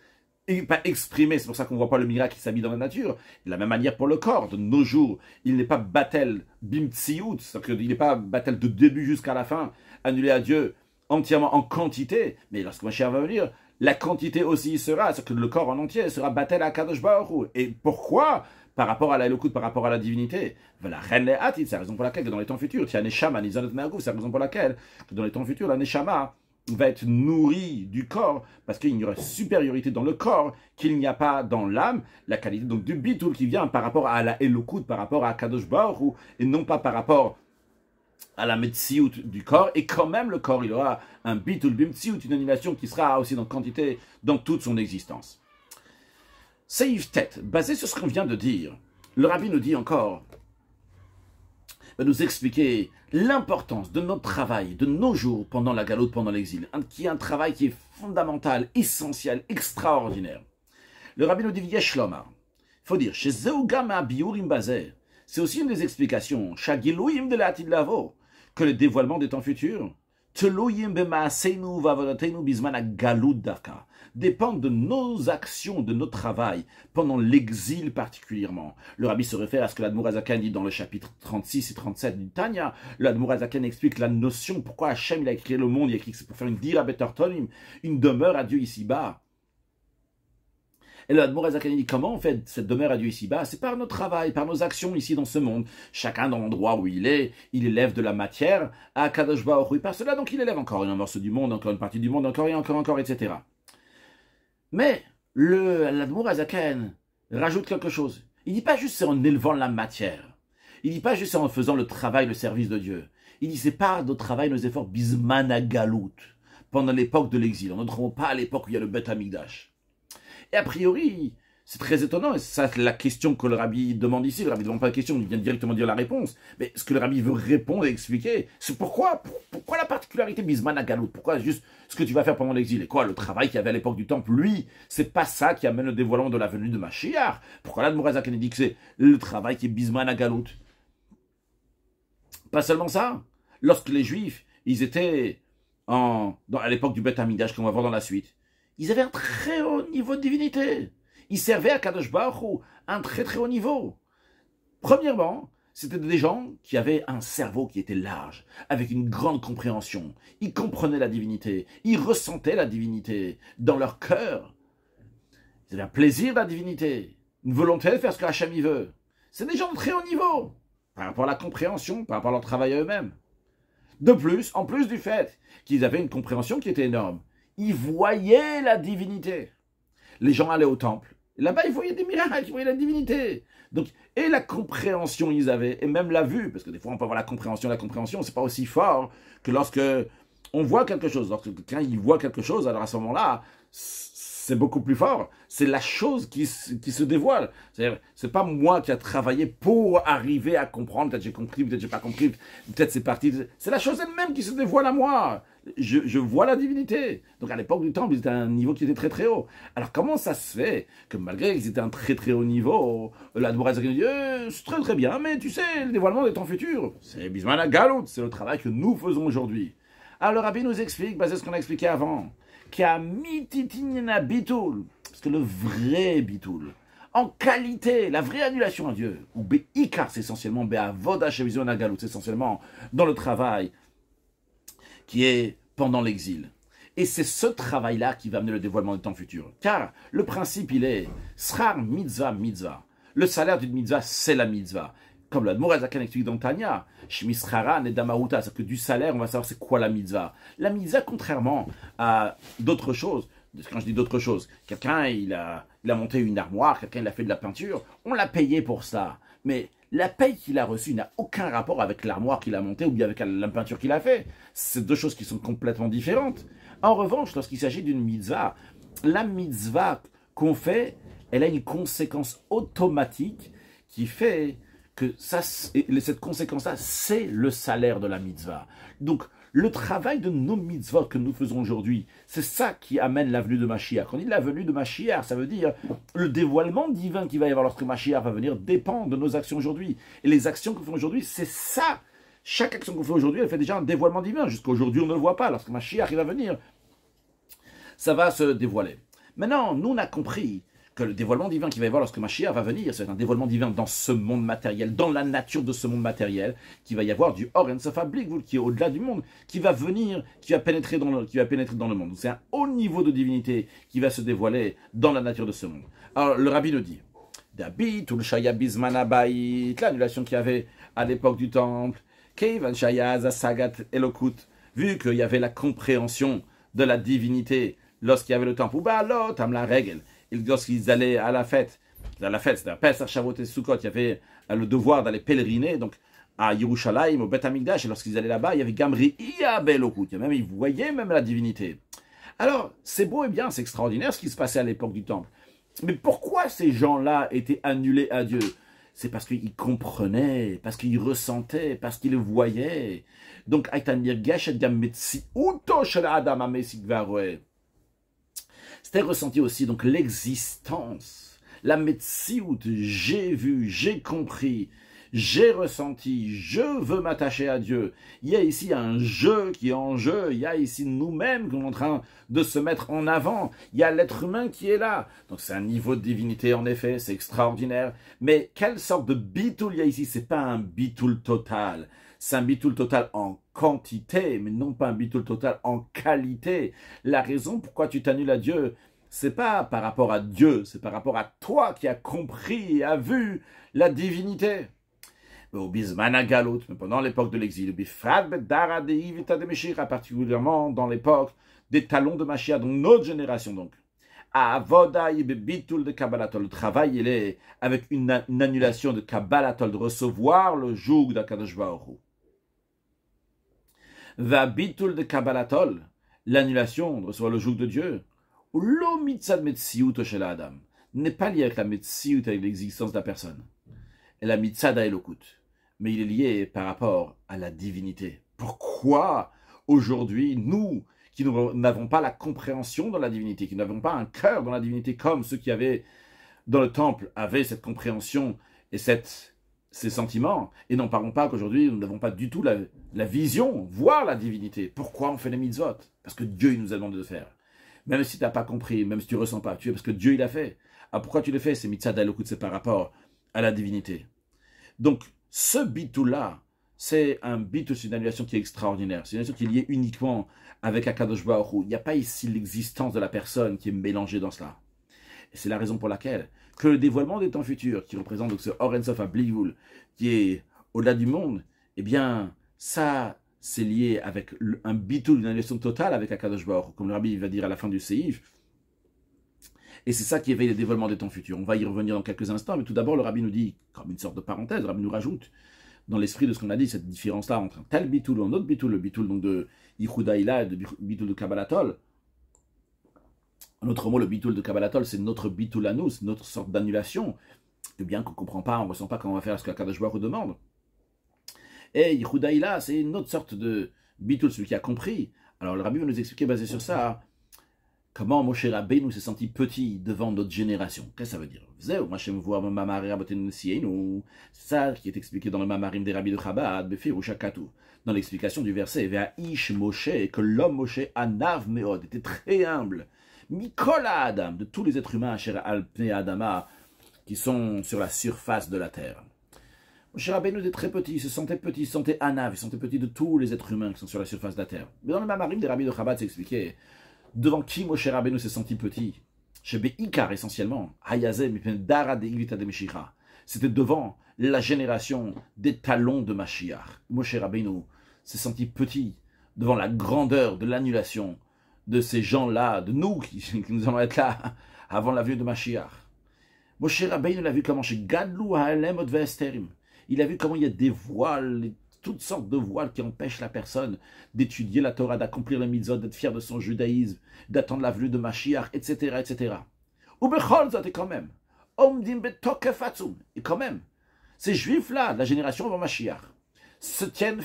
pas exprimé, c'est pour ça qu'on ne voit pas le miracle qui s'habille dans la nature. De la même manière pour le corps, de nos jours, il n'est pas battel bimtsiout, c'est-à-dire qu'il n'est pas battel de début jusqu'à la fin, annulé à Dieu entièrement en quantité, mais lorsque ma chère va venir, la quantité aussi sera, c'est-à-dire que le corps en entier sera battel à Kadosh Baruch Et pourquoi par rapport à la par rapport à la divinité. La reine c'est la raison pour laquelle dans les temps futurs, c'est la raison pour laquelle dans les temps futurs, la Neshama, va être nourri du corps, parce qu'il y aura supériorité dans le corps qu'il n'y a pas dans l'âme, la qualité donc du bitoul qui vient par rapport à la Elokut, par rapport à Kadosh Baruch et non pas par rapport à la Metsiout du corps, et quand même le corps, il aura un bitoul bimtsiout, une animation qui sera aussi dans quantité dans toute son existence. Save tête, basé sur ce qu'on vient de dire, le rabbi nous dit encore, va nous expliquer l'importance de notre travail, de nos jours pendant la galoute, pendant l'exil, hein, qui est un travail qui est fondamental, essentiel, extraordinaire. Le rabbin nous dit Yesh Il faut dire, chez c'est aussi une des explications, que le dévoilement des temps futurs, dépendent de nos actions, de notre travail, pendant l'exil particulièrement. Le rabbi se réfère à ce que l'Admurazakan dit dans le chapitre 36 et 37 du Tanya. L'Admurazakan explique la notion pourquoi Hachem il a créé le monde, il a écrit c'est pour faire une dira une demeure à Dieu ici-bas. Et le dit comment en fait cette demeure à Dieu ici-bas C'est par notre travail, par nos actions ici dans ce monde. Chacun dans l'endroit où il est, il élève de la matière à Kadosh Baruch Par cela, donc, il élève encore une morceau du monde, encore une partie du monde, encore et encore, encore, etc. Mais l'Admour Azaken rajoute quelque chose. Il ne dit pas juste c'est en élevant la matière. Il ne dit pas juste c'est en faisant le travail, le service de Dieu. Il dit c'est par notre travail, nos efforts bismanagalout pendant l'époque de l'exil. On ne trouve pas à l'époque où il y a le Beth Amigdash. Et a priori, c'est très étonnant, et c'est la question que le rabbi demande ici. Le rabbi ne demande pas la question, il vient directement dire la réponse. Mais ce que le rabbi veut répondre et expliquer, c'est pourquoi, pourquoi la particularité Bisman à Pourquoi juste ce que tu vas faire pendant l'exil Et quoi, le travail qu'il y avait à l'époque du temple, lui, c'est pas ça qui amène le dévoilement de la venue de Machiar Pourquoi là, Mourazak dit que c'est le travail qui est Bisman à Pas seulement ça. Lorsque les Juifs, ils étaient en, dans, à l'époque du Beth Amidash, qu'on va voir dans la suite, ils avaient un très haut niveau de divinité. Ils servaient à Kadosh Baruch un très très haut niveau. Premièrement, c'était des gens qui avaient un cerveau qui était large, avec une grande compréhension. Ils comprenaient la divinité, ils ressentaient la divinité dans leur cœur. c'est un plaisir de la divinité, une volonté de faire ce que Hachem y veut. C'est des gens de très haut niveau, par rapport à la compréhension, par rapport à leur travail à eux-mêmes. De plus, en plus du fait qu'ils avaient une compréhension qui était énorme, ils voyaient la divinité. Les gens allaient au temple, Là-bas, ils voyaient des miracles, ils voyaient la divinité. Donc, et la compréhension, ils avaient, et même la vue, parce que des fois, on peut avoir la compréhension. La compréhension, c'est pas aussi fort que lorsque on voit quelque chose. Lorsque quelqu'un, il voit quelque chose, alors à ce moment-là, c'est beaucoup plus fort. C'est la chose qui, se dévoile. C'est pas moi qui a travaillé pour arriver à comprendre. Peut-être j'ai compris, peut-être j'ai pas compris. Peut-être c'est parti. C'est la chose elle-même qui se dévoile à moi. Je, vois la divinité. Donc à l'époque du temple, ils étaient à un niveau qui était très très haut. Alors comment ça se fait que malgré qu'ils étaient à un très très haut niveau, la Dvorazak nous dit c'est très très bien, mais tu sais, le dévoilement des temps futurs, c'est la Galoute, c'est le travail que nous faisons aujourd'hui. Alors Rabbi nous explique, bah, c'est ce qu'on a expliqué avant. Bitoul, parce que le vrai Bitoul, en qualité, la vraie annulation à Dieu, ou Be'ikar, c'est essentiellement Be'avoda Nagalut, c'est essentiellement dans le travail qui est pendant l'exil. Et c'est ce travail-là qui va amener le dévoilement du temps futur. Car le principe, il est Srar Mitzvah Mitzvah. Le salaire d'une mitzvah, c'est la mitzvah. Comme l'Admour Azakan explique dans Tanya, Shemischara Nedamaruta, c'est-à-dire que du salaire, on va savoir c'est quoi la mitzvah. La mitzvah, contrairement à d'autres choses, quand je dis d'autres choses, quelqu'un il a, il a monté une armoire, quelqu'un il a fait de la peinture, on l'a payé pour ça. Mais la paye qu'il a reçue n'a aucun rapport avec l'armoire qu'il a montée ou bien avec la peinture qu'il a fait. C'est deux choses qui sont complètement différentes. En revanche, lorsqu'il s'agit d'une mitzvah, la mitzvah qu'on fait, elle a une conséquence automatique qui fait que ça, cette conséquence-là, c'est le salaire de la mitzvah. Donc, le travail de nos mitzvot que nous faisons aujourd'hui, c'est ça qui amène la venue de Mashiach. Quand on dit la venue de Mashiach, ça veut dire le dévoilement divin qui va y avoir lorsque Mashiach va venir dépend de nos actions aujourd'hui. Et les actions que nous faisons aujourd'hui, c'est ça. Chaque action qu'on fait aujourd'hui, elle fait déjà un dévoilement divin. Jusqu'à aujourd'hui, on ne le voit pas. Lorsque Mashiach arrive va venir, ça va se dévoiler. Maintenant, nous, on a compris que le dévoilement divin qui va y avoir lorsque Mashiach va venir, c'est un dévoilement divin dans ce monde matériel, dans la nature de ce monde matériel, qu'il va y avoir du Or qui est au-delà du monde, qui va venir, qui va pénétrer dans le, qui va pénétrer dans le monde. C'est un haut niveau de divinité qui va se dévoiler dans la nature de ce monde. Alors le rabbi nous dit, Dabit, tout le l'annulation qu'il y avait à l'époque du temple, Kevan Shayaz, Sagat, Elokut, vu qu'il y avait la compréhension de la divinité lorsqu'il y avait le temple, ou la règle, lorsqu'ils allaient à la fête, à la fête, c'était à dire Shavuot et Sukkot, il y avait euh, le devoir d'aller pèleriner, donc à Yerushalayim, au Beth Amigdash, et lorsqu'ils allaient là-bas, il y avait Gamri il y même, ils voyaient même la divinité. Alors, c'est beau et bien, c'est extraordinaire ce qui se passait à l'époque du Temple. Mais pourquoi ces gens-là étaient annulés à Dieu C'est parce qu'ils comprenaient, parce qu'ils ressentaient, parce qu'ils voyaient. Donc, Aitan Adam c'était ressenti aussi donc l'existence, la où j'ai vu, j'ai compris, j'ai ressenti, je veux m'attacher à Dieu. Il y a ici un jeu qui est en jeu, il y a ici nous-mêmes qui sommes en train de se mettre en avant, il y a l'être humain qui est là. Donc c'est un niveau de divinité en effet, c'est extraordinaire. Mais quelle sorte de bitoul il y a ici C'est pas un bitoul total, c'est un bitoul total en quantité, mais non pas un bitoul total en qualité. La raison pourquoi tu t'annules à Dieu, c'est pas par rapport à Dieu, c'est par rapport à toi qui as compris et as vu la divinité. Pendant l'époque de l'exil, particulièrement dans l'époque des talons de Machia, dans notre génération donc. de le travail, il est avec une, annulation de Kabbalatol, de recevoir le joug d'Akadosh va bitul de kabbalatol, l'annulation, de recevoir le joug de Dieu, ou lo metziut shel adam, n'est pas lié avec la metziut, avec l'existence de la personne. Et la mitzad mais il est lié par rapport à la divinité. Pourquoi aujourd'hui, nous, qui n'avons pas la compréhension dans la divinité, qui n'avons pas un cœur dans la divinité comme ceux qui avaient dans le temple avaient cette compréhension et cette ces sentiments, et n'en parlons pas qu'aujourd'hui, nous n'avons pas du tout la, vision, voire la divinité. Pourquoi on fait les mitzvot Parce que Dieu il nous a demandé de faire. Même si tu n'as pas compris, même si tu ne ressens pas, tu es parce que Dieu il a fait. Ah, pourquoi tu le fais C'est mitzvah c'est par rapport à la divinité. Donc, ce bitou-là, c'est un bitou, c'est une annulation qui est extraordinaire. C'est une annulation qui est liée uniquement avec Akadosh Baruch Il n'y a pas ici l'existence de la personne qui est mélangée dans cela. Et c'est la raison pour laquelle que le dévoilement des temps futurs, qui représente donc ce Orensof à qui est au-delà du monde, eh bien, ça, c'est lié avec un bitou une annulation totale avec Akadosh comme le rabbi va dire à la fin du Seif. Et c'est ça qui éveille le dévoilement des temps futurs. On va y revenir dans quelques instants, mais tout d'abord, le rabbi nous dit, comme une sorte de parenthèse, le rabbi nous rajoute, dans l'esprit de ce qu'on a dit, cette différence-là entre un tel bitoul ou un autre bitoul, le bitoul donc de Yichudaïla et de bitoul de Kabbalatol, en autre mot, le bitoul de Kabbalatol, c'est notre bitoul à nous, notre sorte d'annulation, de bien qu'on ne comprend pas, on ne ressent pas comment on va faire ce que la Baruch demande. Et Yehudaïla, c'est une autre sorte de bitoul, celui qui a compris. Alors le rabbi va nous expliquer, basé sur ça, comment Moshe Rabbeinu s'est senti petit devant notre génération. Qu'est-ce que ça veut dire C'est ça qui est expliqué dans le Mamarim des rabbis de Chabad, dans l'explication du verset. Il y ish Moshe, que l'homme Moshe Anav Meod était très humble. Nicolas Adam, de tous les êtres humains, cher Alpne Adama, qui sont sur la surface de la terre. Cher Rabbeinu était très petit, il se sentait petit, il se sentait anav, il se sentait petit de tous les êtres humains qui sont sur la surface de la terre. Mais dans le Mamarim des rabbis de Chabad, s'expliquaient devant qui Moshe Rabbeinu s'est senti petit. Chez Ikar essentiellement, Hayazem, Dara de C'était devant la génération des talons de Mashiach. Moshe Rabbeinu s'est senti petit devant la grandeur de l'annulation de ces gens-là, de nous, qui, nous allons être là avant la venue de Mashiach. Moshe Rabbein l'a vu comment chez Gadlou Vesterim. Il a vu comment il y a des voiles, toutes sortes de voiles qui empêchent la personne d'étudier la Torah, d'accomplir le mitzvot, d'être fier de son judaïsme, d'attendre la venue de Mashiach, etc. etc. Ou et quand même. Et quand même, ces juifs-là, la génération avant Mashiach, se tiennent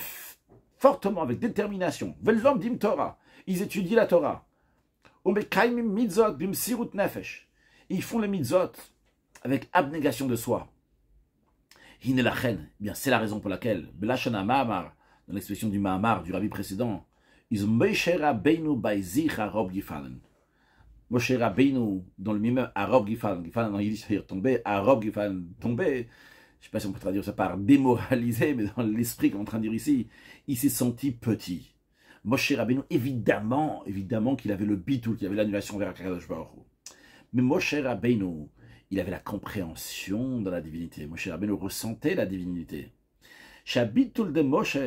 fortement, avec détermination, Torah, ils étudient la Torah. Ils font les mitzot avec abnégation de soi. Eh bien, c'est la raison pour laquelle, dans l'expression du Mahamar, du rabbi précédent, Moshe Rabbeinu, dans le mime Arob Gifan, Gifan c'est-à-dire tomber. tombé, je ne sais pas si on peut traduire ça par démoralisé, mais dans l'esprit qu'on est en train de dire ici, il s'est senti petit. Moshe Rabbeinu, évidemment, évidemment qu'il avait le bitoul, qu'il avait l'annulation vers Akadosh Baruch Mais Moshe Rabbeinu, il avait la compréhension de la divinité. Moshe Rabbeinu ressentait la divinité. Shabitul de Moshe,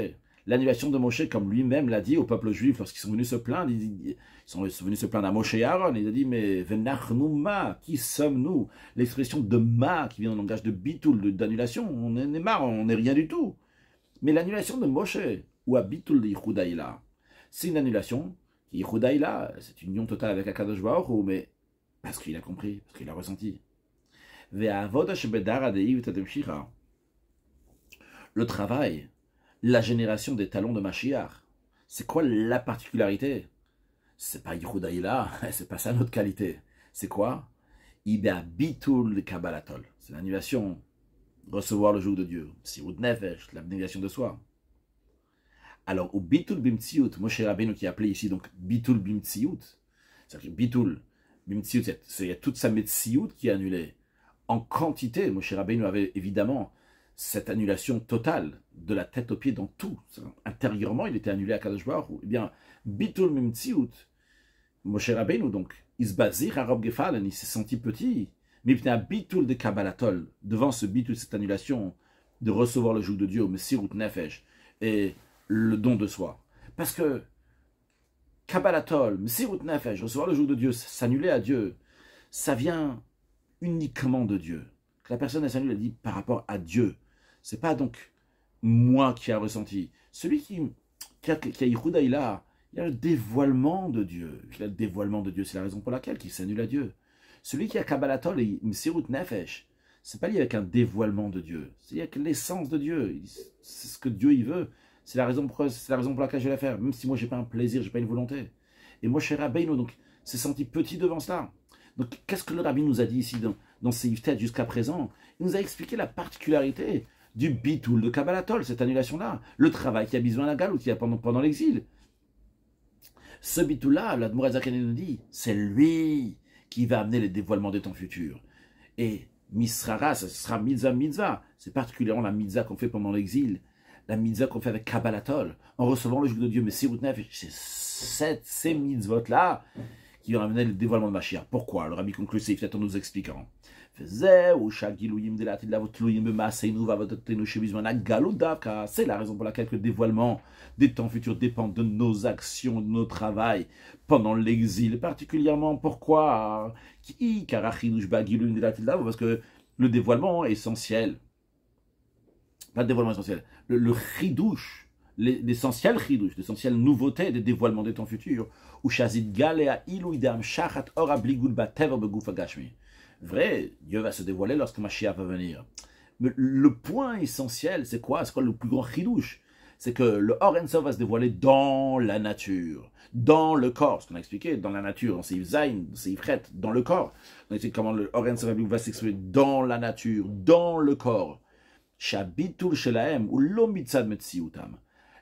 l'annulation de Moshe, comme lui-même l'a dit au peuple juif lorsqu'ils sont venus se plaindre, ils, sont venus se plaindre à Moshe et Aaron, il a dit, mais ma, qui sommes-nous L'expression de ma, qui vient en langage de bitoul, d'annulation, on est marre, on n'est rien du tout. Mais l'annulation de Moshe, ou à bitoul de c'est une annulation. Yehuda, c'est une union totale avec Akadosh Baruch mais parce qu'il a compris, parce qu'il a ressenti. Le travail, la génération des talons de Mashiach, c'est quoi la particularité C'est pas Yehuda, c'est pas ça notre qualité. C'est quoi C'est l'annulation, recevoir le jour de Dieu. c'est l'abnégation de soi. Alors, au Bitul Bimtsiout, Moshe Rabbeinu qui est appelé ici donc Bitul Bimtsiout, c'est-à-dire Bitul Bimtsiut, il y a toute sa Metsiut qui est annulée. En quantité, Moshe Rabbeinu avait évidemment cette annulation totale, de la tête aux pieds dans tout. Intérieurement, il était annulé à Kadosh Eh bien, Bitul Bimtsiout, Moshe Rabbeinu donc, Isbazir rab Gefallen, il s'est senti petit. mais il y a Bitul de Kabbalatol, devant ce Bitul, cette annulation de recevoir le joug de Dieu, Messirut Nefesh, et le don de soi. Parce que Kabbalatol, Msirut Nefesh, recevoir le jour de Dieu, s'annuler à Dieu, ça vient uniquement de Dieu. la personne s'annule, elle dit par rapport à Dieu. C'est pas donc moi qui a ressenti. Celui qui, qui a, qui il y a le dévoilement de Dieu. le dévoilement de Dieu, c'est la raison pour laquelle il s'annule à Dieu. Celui qui a Kabbalatol et Msirut Nefesh, c'est pas lié avec un dévoilement de Dieu. C'est lié avec l'essence de Dieu. C'est ce que Dieu il veut. C'est la, raison pour, laquelle je vais la faire, même si moi je n'ai pas un plaisir, je n'ai pas une volonté. Et moi, cher Rabbeinu, donc, s'est senti petit devant cela. Donc, qu'est-ce que le Rabbi nous a dit ici dans, dans ses têtes jusqu'à présent Il nous a expliqué la particularité du bitoul de Kabbalatol, cette annulation-là, le travail qui a besoin la galoute, qui a pendant, l'exil. Ce bitoul-là, l'Admorazakane nous dit, c'est lui qui va amener les dévoilements des temps futurs. Et Misrara, ce sera Mitzah, Mitzah. C'est particulièrement la Mitzah qu'on fait pendant l'exil la mitzvah qu'on fait avec Kabbalatol, en recevant le jugement de Dieu, mais Sirut c'est cette, ces mitzvot-là qui ont amené le dévoilement de Mashiach. Pourquoi Le ami conclut peut-être en nous expliquant. C'est la raison pour laquelle le dévoilement des temps futurs dépend de nos actions, de nos travails pendant l'exil, particulièrement. Pourquoi Parce que le dévoilement est essentiel pas de dévoilement essentiel, le, ridouche, l'essentiel chidouche, l'essentiel nouveauté des dévoilement des temps futurs, ou shachat Vrai, Dieu va se dévoiler lorsque Mashiach va venir. Mais le point essentiel, c'est quoi C'est quoi le plus grand ridouche C'est que le orenso » va se dévoiler dans la nature, dans le corps, ce qu'on a expliqué, dans la nature, dans Seif Zayn, dans le corps. On a expliqué comment le orenso » va s'exprimer dans la nature, dans le corps. Shelaem, ou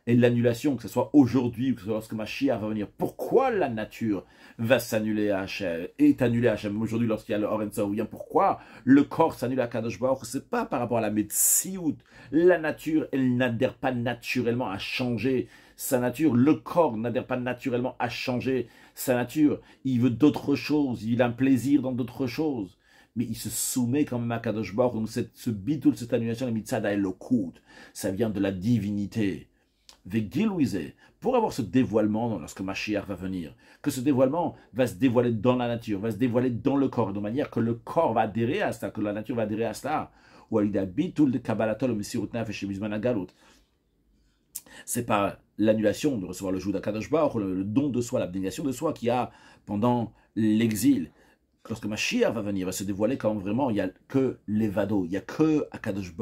Et l'annulation, que ce soit aujourd'hui ou que ce soit lorsque Mashiach va venir, pourquoi la nature va s'annuler à Hachem, est annulée à Hachem aujourd'hui lorsqu'il y a le Orenza ou bien pourquoi le corps s'annule à Kadosh Baruch, c'est pas par rapport à la Metsiout. La nature, elle n'adhère pas naturellement à changer sa nature. Le corps n'adhère pas naturellement à changer sa nature. Il veut d'autres choses, il a un plaisir dans d'autres choses mais il se soumet quand même à Kadosh Baruch Donc ce bitoul, cette annulation la mitzada et ça vient de la divinité. Vegiluise, pour avoir ce dévoilement lorsque Mashiach va venir, que ce dévoilement va se dévoiler dans la nature, va se dévoiler dans le corps, de manière que le corps va adhérer à cela, que la nature va adhérer à cela. Ou bitoul de kabbalatol, et C'est par l'annulation de recevoir le joug d'Akadosh Baruch, le don de soi, l'abnégation de soi qui a, pendant l'exil, lorsque Mashiach va venir va se dévoiler quand vraiment il n'y a que l'Evado, il n'y a que Akadosh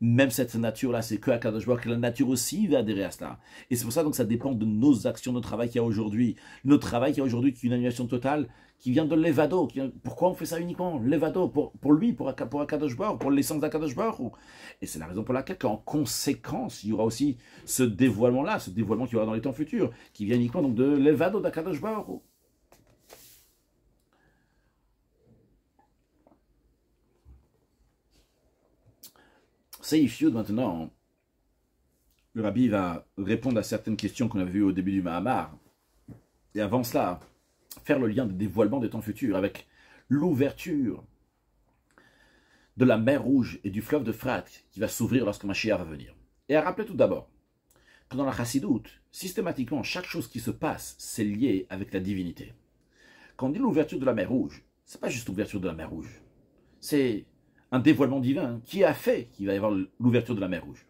Même cette nature-là, c'est que Akadosh que la nature aussi va adhérer à cela. Et c'est pour ça que ça dépend de nos actions, de notre travail qu'il y a aujourd'hui. Notre travail qu'il y a aujourd'hui qui est une annulation totale, qui vient de l'évado. Pourquoi on fait ça uniquement l'Evado pour, lui, pour, pour Akadosh pour l'essence d'Akadosh baro Et c'est la raison pour laquelle qu'en conséquence, il y aura aussi ce dévoilement-là, ce dévoilement qu'il y aura dans les temps futurs, qui vient uniquement donc de l'évado d'Akadosh Yud, maintenant, le rabbi va répondre à certaines questions qu'on avait vues au début du Mahamar, et avant cela, faire le lien de dévoilement des temps futurs avec l'ouverture de la mer Rouge et du fleuve de Frat qui va s'ouvrir lorsque Mashiach va venir. Et à rappeler tout d'abord que dans la Chassidoute, systématiquement, chaque chose qui se passe, c'est lié avec la divinité. Quand on dit l'ouverture de la mer Rouge, c'est pas juste l'ouverture de la mer Rouge, c'est un dévoilement divin qui a fait qu'il va y avoir l'ouverture de la mer Rouge.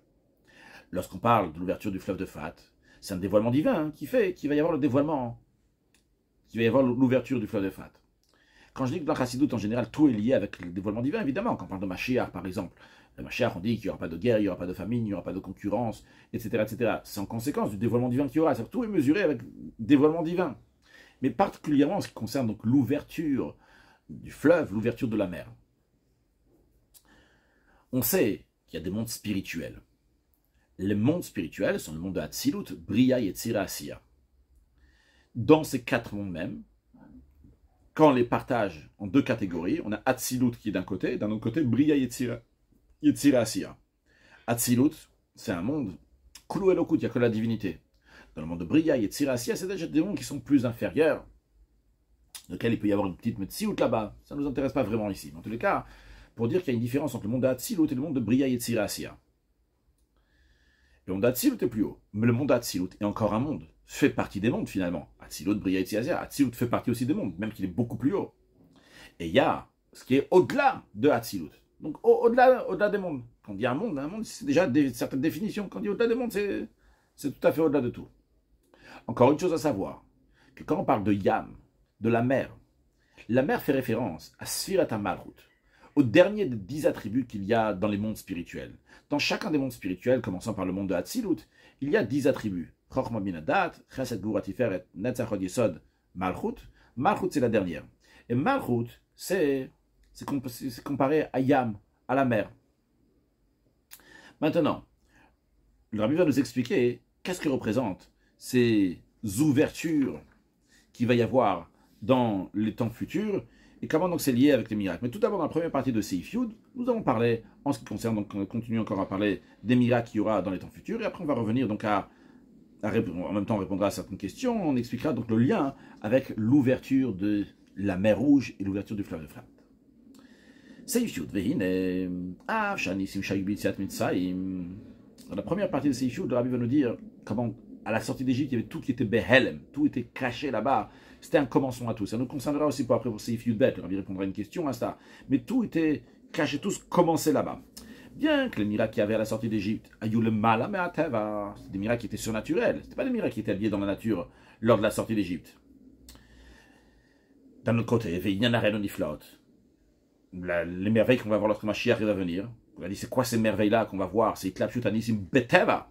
Lorsqu'on parle de l'ouverture du fleuve de Fat, c'est un dévoilement divin qui fait qu'il va y avoir le dévoilement, qu'il va y avoir l'ouverture du fleuve de Fat. Quand je dis que dans la en général, tout est lié avec le dévoilement divin, évidemment. Quand on parle de Machiar, par exemple, le Machiar, on dit qu'il n'y aura pas de guerre, il n'y aura pas de famine, il n'y aura pas de concurrence, etc. etc. C'est en conséquence du dévoilement divin qu'il y aura. tout est mesuré avec dévoilement divin. Mais particulièrement en ce qui concerne l'ouverture du fleuve, l'ouverture de la mer. On sait qu'il y a des mondes spirituels. Les mondes spirituels sont le monde de Hatsilut, Bria et Tzirasiya. Dans ces quatre mondes même, quand on les partage en deux catégories, on a Hatsilut qui est d'un côté, et d'un autre côté, Bria et Tzirasiya. Hatsilut, c'est un monde, Kulu Elokut, il n'y a que la divinité. Dans le monde de Bria et Tzirasiya, c'est déjà des mondes qui sont plus inférieurs, dans lesquels il peut y avoir une petite Metsiout là-bas. Ça ne nous intéresse pas vraiment ici. Dans tous les cas, pour dire qu'il y a une différence entre le monde d'Atsilut et le monde de Bria et Tsirasia. Le monde d'Atsilut est plus haut, mais le monde d'Atsilut est encore un monde, fait partie des mondes finalement. Atsilut, Bria et Tsirasia, Atsilut fait partie aussi des mondes, même qu'il est beaucoup plus haut. Et il y a ce qui est au-delà de Atsilut, donc au-delà au des mondes. Quand on dit un monde, un monde, c'est déjà certaines définitions. Quand on dit au-delà des mondes, c'est tout à fait au-delà de tout. Encore une chose à savoir, que quand on parle de Yam, de la mer, la mer fait référence à Sfirat Amalrut au dernier des dix attributs qu'il y a dans les mondes spirituels. Dans chacun des mondes spirituels, commençant par le monde de Hatzilut, il y a dix attributs. Chokhmah Binadat, Chesed Tiferet, Netzachod Yesod, Malchut. Malchut, c'est la dernière. Et Malchut, c'est comparé à Yam, à la mer. Maintenant, le Rabbi va nous expliquer qu'est-ce que représentent ces ouvertures qu'il va y avoir dans les temps futurs et comment donc c'est lié avec les miracles. Mais tout d'abord, dans la première partie de Seifiud, nous allons parler, en ce qui concerne, donc on continue encore à parler des miracles qu'il y aura dans les temps futurs, et après on va revenir donc à, en même temps on répondra à certaines questions, on expliquera donc le lien avec l'ouverture de la mer Rouge et l'ouverture du fleuve de flamme. Seif Yud, Vehine, Mitzayim. Dans la première partie de Seifiud, le rabbi va nous dire comment à la sortie d'Égypte, il y avait tout qui était Behelem, tout était caché là-bas. C'était un commencement à tout. Ça nous concernera aussi pour après pour Seif Yudbet, le rabbi répondra à une question à hein, ça. Mais tout était caché, tous commençait là-bas. Bien que les miracles qu'il y avait à la sortie d'Égypte, c'était des miracles qui étaient surnaturels, c'était pas des miracles qui étaient liés dans la nature lors de la sortie d'Égypte. D'un autre côté, il y en a rien Les merveilles qu'on va voir lorsque Mashiach va venir. On a dit, c'est quoi ces merveilles-là qu'on va voir C'est Tlapshutanissim Beteva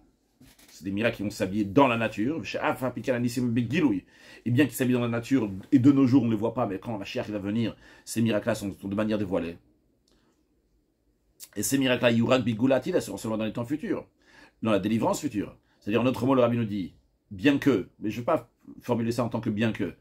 c'est des miracles qui vont s'habiller dans la nature. Ah, et bien qu'ils s'habillent dans la nature, et de nos jours, on ne les voit pas, mais quand la chair va venir, ces miracles-là sont, de manière dévoilée. Et ces miracles-là, ils Bigulati, seront seulement dans les temps futurs, dans la délivrance future. C'est-à-dire, en autre mot, le rabbi nous dit, bien que, mais je ne vais pas formuler ça en tant que bien que,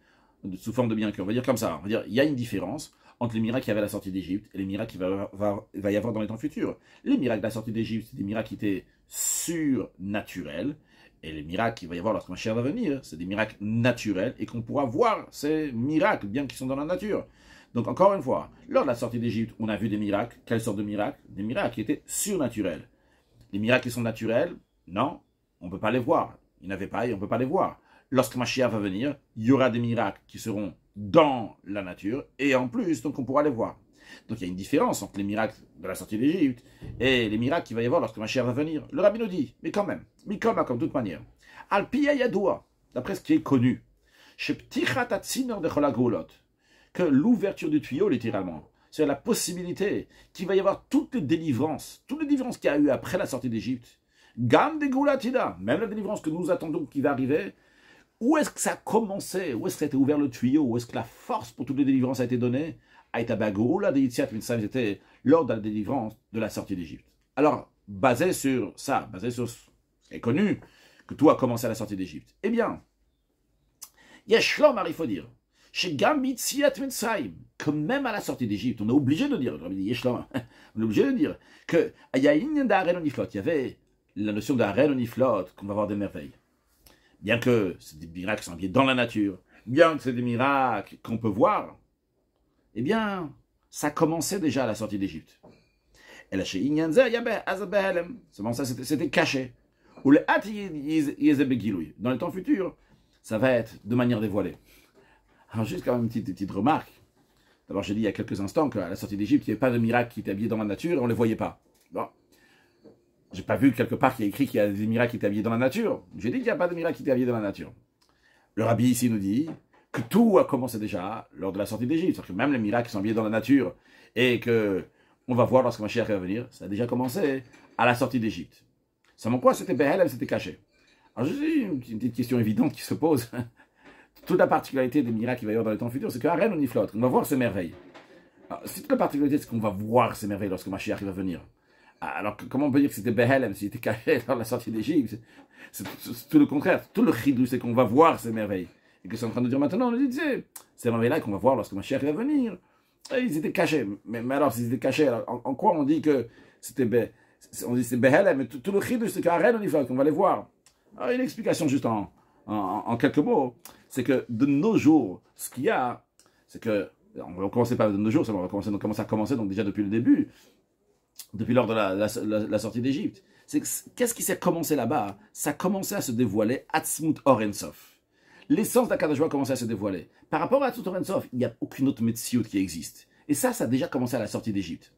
sous forme de bien que, on va dire comme ça, on va dire, il y a une différence entre les miracles qui y avait la sortie d'Égypte et les miracles qui va, va, y avoir dans les temps futurs. Les miracles de la sortie d'Égypte, c'est des miracles qui étaient surnaturels. Et les miracles qu'il va y avoir lorsque ma chère va venir, c'est des miracles naturels et qu'on pourra voir ces miracles, bien qu'ils sont dans la nature. Donc encore une fois, lors de la sortie d'Égypte, on a vu des miracles. Quelle sorte de miracles Des miracles qui étaient surnaturels. Les miracles qui sont naturels, non, on ne peut pas les voir. Il n'y en pas et on ne peut pas les voir. Lorsque chère va venir, il y aura des miracles qui seront dans la nature et en plus, donc on pourra les voir. Donc il y a une différence entre les miracles de la sortie d'Égypte et les miracles qu'il va y avoir lorsque chère va venir. Le rabbin nous dit, mais quand même, mais comme, comme toute manière, al yadoua, d'après ce qui est connu, que l'ouverture du tuyau, littéralement, c'est la possibilité qu'il va y avoir toute les délivrances, toutes les délivrances qu'il y a eu après la sortie d'Égypte, Gam de Goulatida, même la délivrance que nous attendons qui va arriver, où est-ce que ça a commencé Où est-ce que ça été ouvert le tuyau Où est-ce que la force pour toutes les délivrances a été donnée c'était lors de la délivrance de la sortie d'Égypte. Alors, basé sur ça, basé sur ce qui est connu, que tout a commencé à la sortie d'Égypte, eh bien, il faut dire, chez que même à la sortie d'Égypte, on est obligé de dire, on est obligé de dire, que il y avait la notion d'Aren oniflot, qu'on va voir des merveilles. Bien que c'est des miracles qui sont dans la nature, bien que c'est des miracles qu'on peut voir, eh bien, ça commençait déjà à la sortie d'Égypte. Seulement ça, c'était caché. Ou le Dans les temps futurs, ça va être de manière dévoilée. Alors juste quand même une petite, petite remarque. D'abord, j'ai dit il y a quelques instants qu'à la sortie d'Égypte, il n'y avait pas de miracle qui était habillé dans la nature, on ne les voyait pas. Bon. J'ai pas vu quelque part qu'il y a écrit qu'il y a des miracles qui étaient habillés dans la nature. J'ai dit qu'il n'y a pas de miracle qui était habillé dans la nature. Le rabbi ici nous dit que tout a commencé déjà lors de la sortie d'Égypte. que même les miracles sont bien dans la nature et que on va voir lorsque ma chère va venir, ça a déjà commencé à la sortie d'Égypte. Seulement quoi, c'était Behelem, c'était caché. Alors j'ai une petite question évidente qui se pose. Toute la particularité des miracles qui va y avoir dans les temps futurs, c'est qu'à Rennes, on y flotte. On va voir ces merveilles. C'est toute la particularité, c'est qu'on va voir ces merveilles lorsque Ma chère va venir. Ah, alors comment on peut dire que c'était Behelem s'il était caché dans la sortie d'Égypte C'est tout le contraire. Tout le ridou, c'est qu'on va voir ces merveilles et que sont en train de dire maintenant, on dit, c'est là qu'on va voir lorsque chère va venir. ils étaient cachés. Mais, mais alors, s'ils étaient cachés, en, quoi on dit que c'était On dit c'est mais tout, le le de c'est reine on y va, qu'on va les voir. une explication juste en, en, quelques mots, c'est que de nos jours, ce qu'il y a, c'est que, on va commencer par de nos jours, ça, va commencer, donc, commencer à commencer donc déjà depuis le début, depuis lors de la, sortie d'Égypte. C'est qu'est-ce qui s'est commencé là-bas Ça a commencé à se dévoiler Atzmut Orensov l'essence a commencé à se dévoiler. Par rapport à Tzutorensof, il n'y a aucune autre médecine qui existe. Et ça, ça a déjà commencé à la sortie d'Égypte.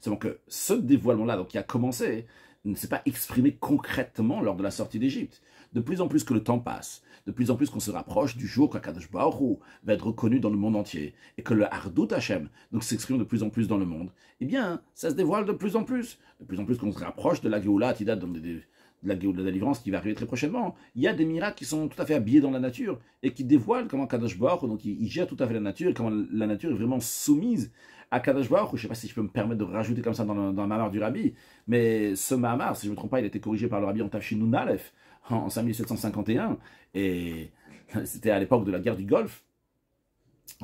Seulement que ce dévoilement-là, donc qui a commencé, ne s'est pas exprimé concrètement lors de la sortie d'Égypte. De plus en plus que le temps passe, de plus en plus qu'on se rapproche du jour qu'Akadosh Baruch va être reconnu dans le monde entier et que le Hardout Hachem donc s'exprime de plus en plus dans le monde, eh bien, ça se dévoile de plus en plus. De plus en plus qu'on se rapproche de la Géoula date dans des, la de la délivrance qui va arriver très prochainement, il y a des miracles qui sont tout à fait habillés dans la nature et qui dévoilent comment Kadosh Baruch, donc il, gère tout à fait la nature, comment la nature est vraiment soumise à Kadosh Baruch. Je ne sais pas si je peux me permettre de rajouter comme ça dans le, dans du Rabbi, mais ce mamar, si je ne me trompe pas, il a été corrigé par le Rabbi en Tafshin en, en 5751 et c'était à l'époque de la guerre du Golfe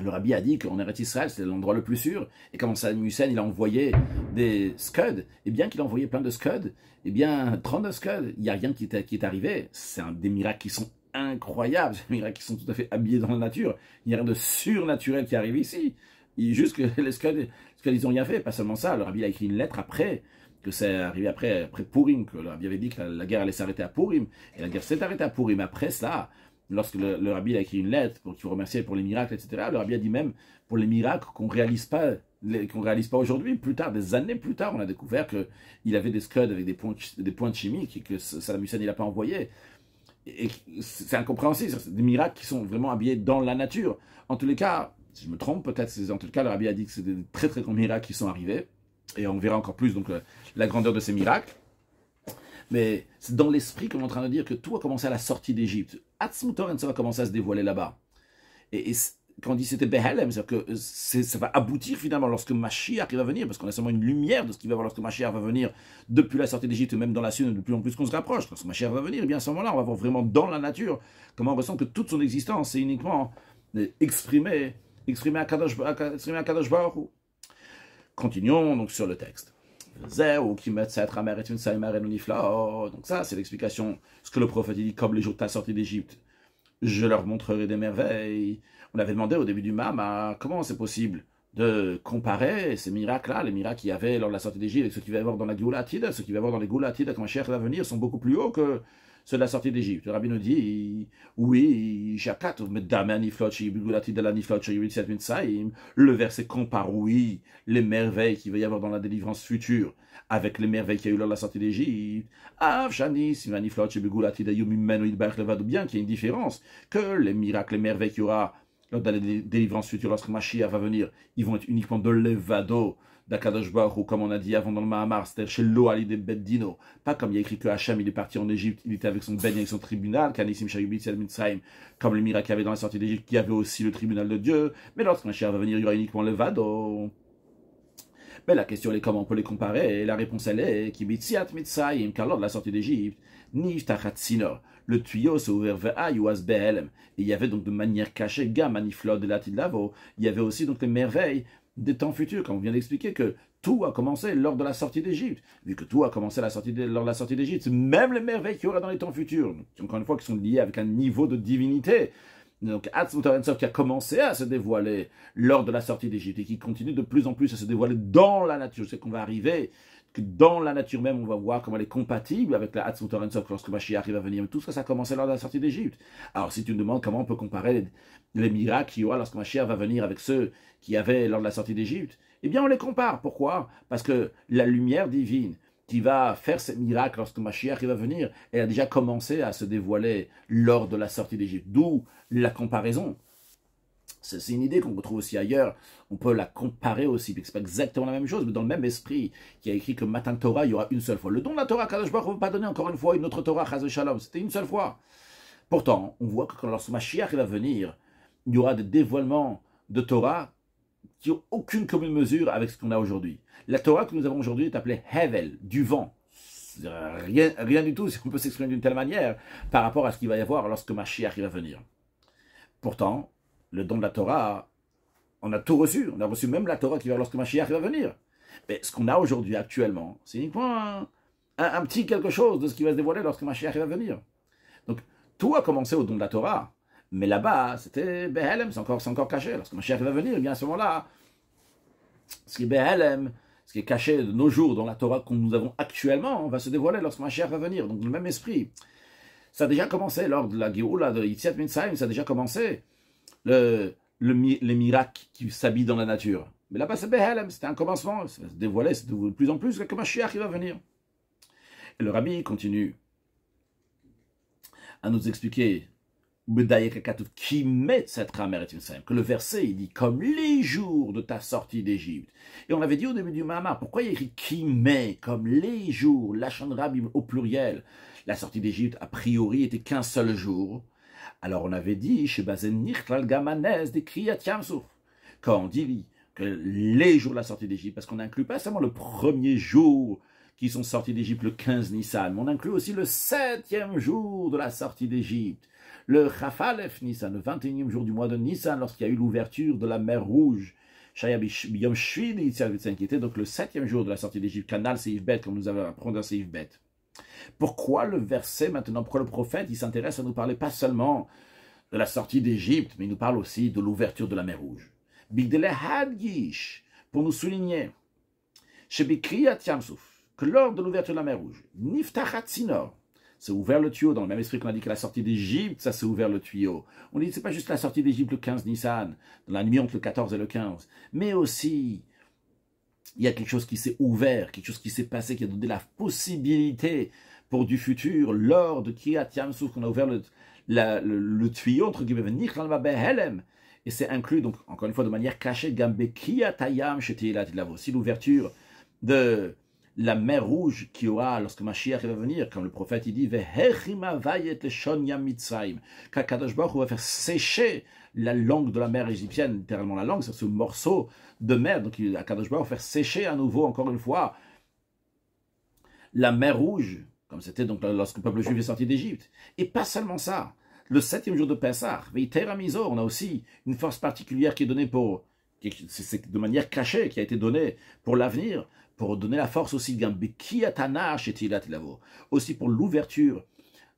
le rabbi a dit qu'en Eretz Israël, c'était l'endroit le plus sûr. Et quand Saddam Hussein, il a envoyé des scuds, et eh bien qu'il a envoyé plein de scuds, et eh bien de scuds, il n'y a rien qui, est arrivé. C'est un des miracles qui sont incroyables, des miracles qui sont tout à fait habillés dans la nature. Il n'y a rien de surnaturel qui arrive ici. juste que les scuds, les ils n'ont rien fait. Pas seulement ça, le rabbi a écrit une lettre après, que c'est arrivé après, après Purim, que le rabbi avait dit que la, la guerre allait s'arrêter à Purim. Et la guerre s'est arrêtée à Purim. Après ça, lorsque le, rabbi a écrit une lettre pour qu'il remercier pour les miracles, etc., le rabbi a dit même pour les miracles qu'on ne réalise pas, qu'on réalise pas aujourd'hui, plus tard, des années plus tard, on a découvert qu'il avait des scuds avec des points des chimiques et que Saddam Hussein ne l'a pas envoyé. Et c'est incompréhensible, c'est des miracles qui sont vraiment habillés dans la nature. En tous les cas, si je me trompe peut-être, en tous les cas le rabbi a dit que c'est des très très grands miracles qui sont arrivés, et on verra encore plus donc euh, la grandeur de ces miracles. Mais c'est dans l'esprit qu'on est en train de dire que tout a commencé à la sortie d'Égypte. Atzmutoren, ça va commencer à se dévoiler là-bas. Et, quand on dit c'était Behelem, c'est-à-dire que euh, ça va aboutir finalement lorsque Mashiach va venir, parce qu'on a seulement une lumière de ce qu'il va y avoir lorsque Mashiach va venir depuis la sortie d'Égypte, même dans la Sune, de plus en plus qu'on se rapproche. Quand Mashiach va venir, et eh bien à ce moment-là, on va voir vraiment dans la nature comment on ressent que toute son existence est uniquement euh, exprimée, exprimée à Kadosh, Continuons donc sur le texte qui cette une oh, Donc ça, c'est l'explication. Ce que le prophète dit, comme les jours de ta sortie d'Égypte, je leur montrerai des merveilles. On avait demandé au début du Mama, comment c'est possible de comparer ces miracles-là, les miracles qu'il y avait lors de la sortie d'Égypte, avec ce qui va avoir dans la Goulatide, ce qui va y avoir dans les Goulatides, comme un cher sont beaucoup plus hauts que sur la sortie d'Égypte. Le rabbin nous dit, oui, le verset compare, oui, les merveilles qu'il va y avoir dans la délivrance future avec les merveilles qu'il y a eu lors de la sortie d'Égypte. Bien qu'il y a une différence, que les miracles, les merveilles qu'il y aura lors de la délivrance future, lorsque Mashiach va venir, ils vont être uniquement de levado d'Akadosh Baruch comme on a dit avant dans le Mahamar, c'était chez Loali de Beddino. Pas comme il y a écrit que Hachem, il est parti en Égypte, il était avec son beigne, avec son tribunal, ben comme le miracle qu'il y avait dans la sortie d'Égypte, qui avait aussi le tribunal de Dieu. Mais lorsqu'un cher va venir, il y aura uniquement le Vado. Mais la question est comment on peut les comparer. Et la réponse elle est Kibitziat ben Mitzayim ». car lors de la sortie d'Égypte, sinor le tuyau s'est ouvert vers Behelem. Et il y avait donc de manière cachée Gamaniflod de Latilavo. Il y avait aussi donc les merveilles des temps futurs, comme on vient d'expliquer que tout a commencé lors de la sortie d'Égypte. Vu que tout a commencé la sortie lors de la sortie d'Égypte, même les merveilles qu'il y aura dans les temps futurs, encore une fois, qui sont liées avec un niveau de divinité. Donc Atzmutterensor qui a commencé à se dévoiler lors de la sortie d'Égypte et qui continue de plus en plus à se dévoiler dans la nature, c'est qu'on va arriver dans la nature même, on va voir comment elle est compatible avec la Hatzmut lorsque arrive à venir. tout ça, ça a commencé lors de la sortie d'Égypte. Alors, si tu me demandes comment on peut comparer les, miracles qu'il y aura lorsque Mashiach va venir avec ceux qu'il y avait lors de la sortie d'Égypte, eh bien, on les compare. Pourquoi Parce que la lumière divine qui va faire ces miracles lorsque Mashiach va venir, elle a déjà commencé à se dévoiler lors de la sortie d'Égypte. D'où la comparaison. C'est une idée qu'on retrouve aussi ailleurs. On peut la comparer aussi, parce que c'est pas exactement la même chose, mais dans le même esprit, qui a écrit que matin Torah, il y aura une seule fois. Le don de la Torah, Kadosh Baruch ne peut pas donner encore une fois une autre Torah, à Shalom. C'était une seule fois. Pourtant, on voit que quand lorsque Mashiach va venir, il y aura des dévoilements de Torah qui n'ont aucune commune mesure avec ce qu'on a aujourd'hui. La Torah que nous avons aujourd'hui est appelée Hevel, du vent. Rien, rien du tout, si on peut s'exprimer d'une telle manière, par rapport à ce qu'il va y avoir lorsque Mashiach va venir. Pourtant, le don de la Torah, on a tout reçu. On a reçu même la Torah qui va lorsque Mashiach va venir. Mais ce qu'on a aujourd'hui, actuellement, c'est uniquement un, un, petit quelque chose de ce qui va se dévoiler lorsque Mashiach va venir. Donc, tout a commencé au don de la Torah. Mais là-bas, c'était Behelem, c'est encore, encore caché. Lorsque Mashiach va venir, eh bien à ce moment-là, ce qui est Behelem, ce qui est caché de nos jours dans la Torah que nous avons actuellement, va se dévoiler lorsque Mashiach va venir. Donc, le même esprit. Ça a déjà commencé lors de la Géoula de Yitzhak Mitzrayim, ça a déjà commencé le, miracles miracle qui s'habille dans la nature. Mais là-bas, c'est c'était un commencement, ça se dévoilait de plus en plus, comme un Mashiach qui va venir. Et le rabbi continue à nous expliquer cette que le verset, il dit comme les jours de ta sortie d'Égypte. Et on avait dit au début du Mahama, pourquoi il écrit qui met comme les jours, la rabbi, au pluriel La sortie d'Égypte, a priori, était qu'un seul jour. Alors on avait dit, quand on dit que les jours de la sortie d'Égypte, parce qu'on n'inclut pas seulement le premier jour qui sont sortis d'Égypte le 15 Nissan, mais on inclut aussi le septième jour de la sortie d'Égypte, le Chafalef Nissan, le 21e jour du mois de Nissan, lorsqu'il y a eu l'ouverture de la mer Rouge, qui était donc le septième jour de la sortie d'Égypte, canal Seif comme nous avons appris dans Seif pourquoi le verset maintenant, pourquoi le prophète, il s'intéresse à nous parler pas seulement de la sortie d'Égypte, mais il nous parle aussi de l'ouverture de la mer Rouge. Pour nous souligner, que lors de l'ouverture de la mer Rouge, c'est ouvert le tuyau, dans le même esprit qu'on a dit que la sortie d'Égypte, ça s'est ouvert le tuyau. On dit que c'est pas juste la sortie d'Égypte le 15 Nissan, dans la nuit entre le 14 et le 15, mais aussi il y a quelque chose qui s'est ouvert, quelque chose qui s'est passé, qui a donné la possibilité pour du futur, lors de Kriyat Yamsouf, qu'on a ouvert le, la, le, tuyau, entre guillemets, Et c'est inclus, donc, encore une fois, de manière cachée, Gambe Kriyat Aussi l'ouverture de la mer rouge qui aura, lorsque Mashiach va venir, comme le prophète il dit, Vehechima Vayet Shon va faire sécher la langue de la mer égyptienne, littéralement la langue, c'est ce morceau de mer. Donc même Baruch faire sécher à nouveau, encore une fois, la mer rouge, comme c'était donc lorsque le peuple juif est sorti d'Égypte. Et pas seulement ça, le septième jour de Pessah, on a aussi une force particulière qui est donnée pour, c'est de manière cachée, qui a été donnée pour l'avenir, pour donner la force aussi, de aussi pour l'ouverture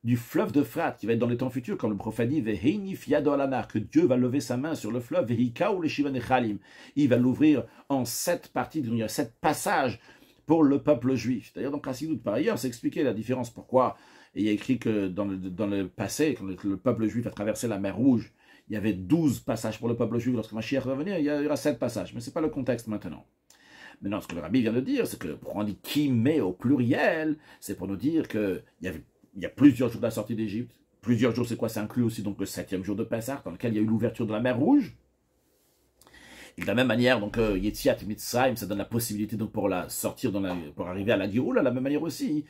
du fleuve de Frat qui va être dans les temps futurs, quand le prophète dit, que Dieu va lever sa main sur le fleuve, le il va l'ouvrir en sept parties, il y a sept passages pour le peuple juif. D'ailleurs, donc Kassidut, par ailleurs, expliqué la différence, pourquoi il y a écrit que dans le, passé, quand le, peuple juif a traversé la mer Rouge, il y avait douze passages pour le peuple juif. Lorsque Mashiach va venir, il y aura sept passages. Mais ce n'est pas le contexte maintenant. Maintenant, ce que le rabbi vient de dire, c'est que pour on dit qui met au pluriel, c'est pour nous dire qu'il y avait il y a plusieurs jours de la sortie d'Égypte. Plusieurs jours, c'est quoi Ça inclut aussi donc le septième jour de Pessah, dans lequel il y a eu l'ouverture de la mer Rouge. Et de la même manière, donc euh, Mitzrayim, ça donne la possibilité donc pour la sortir, dans pour arriver à la Giroul, à la même manière aussi.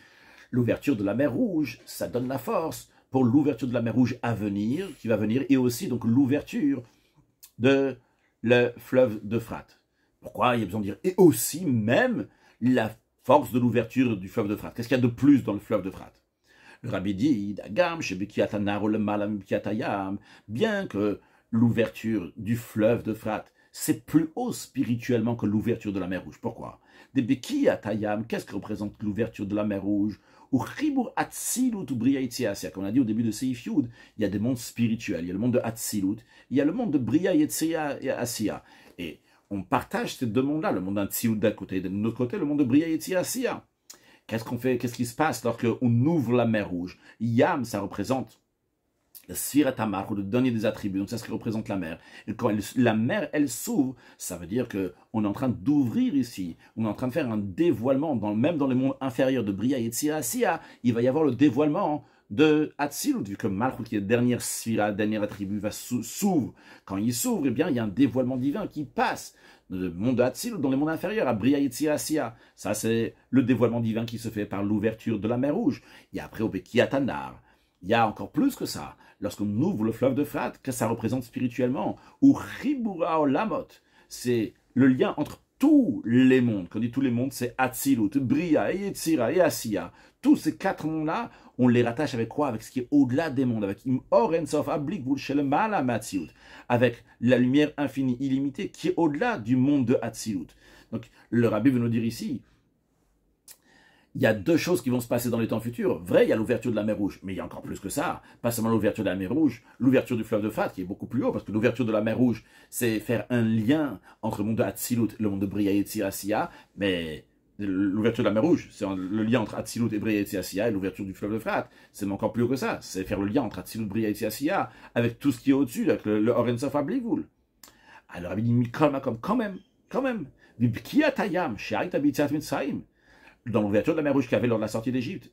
L'ouverture de la mer Rouge, ça donne la force pour l'ouverture de la mer Rouge à venir, qui va venir, et aussi donc l'ouverture de le fleuve d'Euphrate. Pourquoi il y a besoin de dire et aussi même la force de l'ouverture du fleuve de d'Euphrate Qu'est-ce qu'il y a de plus dans le fleuve de d'Euphrate le rabbi dit, bien que l'ouverture du fleuve de Frat, c'est plus haut spirituellement que l'ouverture de la mer Rouge. Pourquoi Des qu'est-ce que représente l'ouverture de la mer Rouge Ou Chibur Atzilut ou Comme on a dit au début de Seif il y a des mondes spirituels. Il y a le monde de il y a le monde de Bria Yetsiasia. Et on partage ces deux mondes-là, le monde d'Atzilut d'un côté et de l'autre côté, le monde de Bria Qu'est-ce qu'on fait Qu'est-ce qui se passe lorsqu'on ouvre la mer rouge Yam, ça représente le Sfiratamar, ou le dernier des attributs, donc c'est ce qui représente la mer. Et quand la mer, elle s'ouvre, ça veut dire que on est en train d'ouvrir ici, on est en train de faire un dévoilement, dans, même dans le monde inférieur de Bria et de il va y avoir le dévoilement de Hatzilut, vu que Malchut, qui est la dernière dernier attribut, va s'ouvre. Quand il s'ouvre, eh bien, il y a un dévoilement divin qui passe le monde de ou dans les mondes inférieurs, à Bria Asia. Ça, c'est le dévoilement divin qui se fait par l'ouverture de la mer Rouge. il y a après, au Bekiatanar, Il y a encore plus que ça. Lorsqu'on ouvre le fleuve de Frat, que ça représente spirituellement, ou Ribura Lamot, c'est le lien entre tous les mondes. Quand on dit tous les mondes, c'est Hatzilut, Bria, Yetzira et Asiya. Tous ces quatre mondes-là on les rattache avec quoi Avec ce qui est au-delà des mondes, avec avec la lumière infinie, illimitée, qui est au-delà du monde de Hatsilut. Donc le rabbi veut nous dire ici, il y a deux choses qui vont se passer dans les temps futurs. Vrai, il y a l'ouverture de la mer Rouge, mais il y a encore plus que ça. Pas seulement l'ouverture de la mer Rouge, l'ouverture du fleuve de Fat, qui est beaucoup plus haut, parce que l'ouverture de la mer Rouge, c'est faire un lien entre le monde de et le monde de Briya et Tzirassia, mais L'ouverture de la mer Rouge, c'est le lien entre Atsilut et Bria et et l'ouverture du fleuve de Frat. C'est encore plus haut que ça. C'est faire le lien entre Atsilut, Bria et Tiasia, avec tout ce qui est au-dessus, avec le, le of Alors, il dit, quand même, quand même, dans l'ouverture de la mer Rouge qu'il y avait lors de la sortie d'Égypte,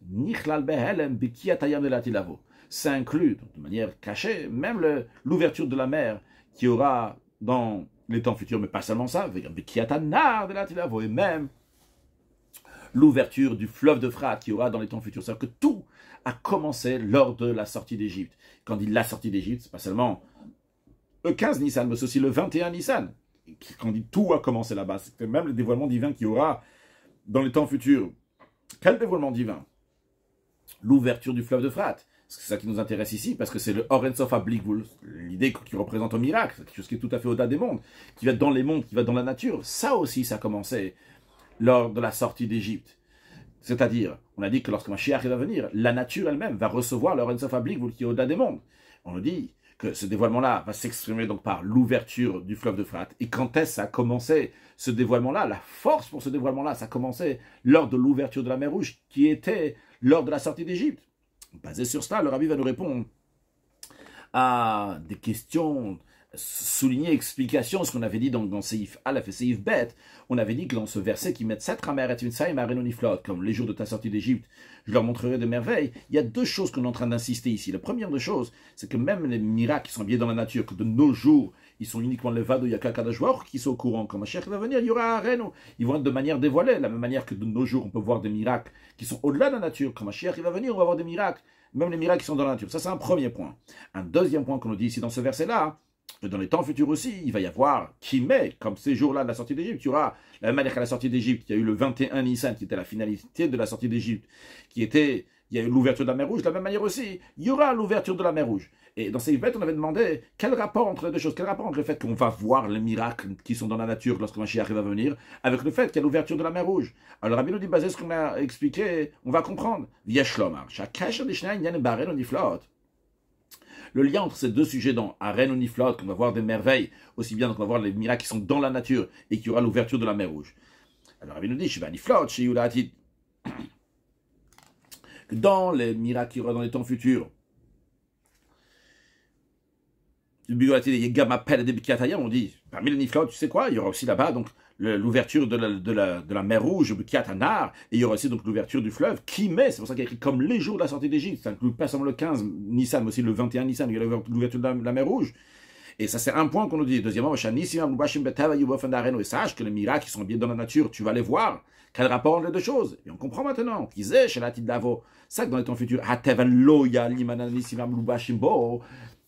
ça inclut, de manière cachée, même l'ouverture de la mer qui aura dans les temps futurs, mais pas seulement ça, et même l'ouverture du fleuve de Frate qui aura dans les temps futurs. C'est-à-dire que tout a commencé lors de la sortie d'Égypte. Quand il dit la sortie d'Égypte, c'est pas seulement le 15 Nissan, mais c'est aussi le 21 Nissan. Quand il dit tout a commencé là-bas, c'est même le dévoilement divin qui aura dans les temps futurs. Quel dévoilement divin L'ouverture du fleuve de Frate. C'est ça qui nous intéresse ici, parce que c'est le of Abligvul, l'idée qui représente un miracle, quelque chose qui est tout à fait au-delà des mondes, qui va dans les mondes, qui va dans la nature. Ça aussi, ça a commencé lors de la sortie d'Égypte. C'est-à-dire, on a dit que lorsque Mashiach va venir, la nature elle-même va recevoir leur Fablik, vous qui au-delà des mondes. On nous dit que ce dévoilement-là va s'exprimer donc par l'ouverture du fleuve de Frate. Et quand est-ce ça a commencé ce dévoilement-là La force pour ce dévoilement-là, ça a commencé lors de l'ouverture de la mer Rouge, qui était lors de la sortie d'Égypte. Basé sur cela, le rabbi va nous répondre à des questions souligner explication ce qu'on avait dit donc dans Seif Aleph et Seif Bet. On avait dit que dans ce verset qui met cette ramère et comme les jours de ta sortie d'Égypte, je leur montrerai de merveilles. Il y a deux choses qu'on est en train d'insister ici. La première des choses, c'est que même les miracles qui sont liés dans la nature, que de nos jours, ils sont uniquement les a Yakakadajwaor qui sont au courant. Quand chère va venir, il y aura un Ils vont être de manière dévoilée. la même manière que de nos jours, on peut voir des miracles qui sont au-delà de la nature. Quand il va venir, on va voir des miracles. Même les miracles qui sont dans la nature. Ça, c'est un premier point. Un deuxième point qu'on nous dit ici dans ce verset-là, dans les temps futurs aussi, il va y avoir qui met comme ces jours-là de la sortie d'Égypte. Il y aura la même euh, manière qu'à la sortie d'Égypte, il y a eu le 21 Nissan qui était la finalité de la sortie d'Égypte, qui était, il y a eu l'ouverture de la mer Rouge. De la même manière aussi, il y aura l'ouverture de la mer Rouge. Et dans ces bêtes, on avait demandé quel rapport entre les deux choses, quel rapport entre le fait qu'on va voir les miracles qui sont dans la nature lorsque Mashiach arrive à venir, avec le fait qu'il y a l'ouverture de la mer Rouge. Alors Rabbi nous dit, basé ce qu'on a expliqué, on va comprendre. Via Shlomar, le lien entre ces deux sujets dans Arène Niflot, qu'on va voir des merveilles, aussi bien qu'on va voir les miracles qui sont dans la nature et qui aura l'ouverture de la mer Rouge. Alors il nous dit, que dans les miracles dans les temps futurs, on dit, parmi bah, les Niflaot, tu sais quoi, il y aura aussi là-bas donc l'ouverture de la, de, la, de la mer Rouge, et il y aura aussi donc l'ouverture du fleuve, qui met, c'est pour ça qu'il y a écrit comme les jours de la sortie d'Égypte, ça inclut pas seulement le 15 Nissan, mais aussi le 21 Nissan, il y a l'ouverture de, la mer Rouge. Et ça, c'est un point qu'on nous dit. Deuxièmement, et sache que les miracles qui sont bien dans la nature, tu vas les voir. Quel rapport entre les deux choses Et on comprend maintenant qu'ils aient chez la C'est Ça, que dans les temps futurs,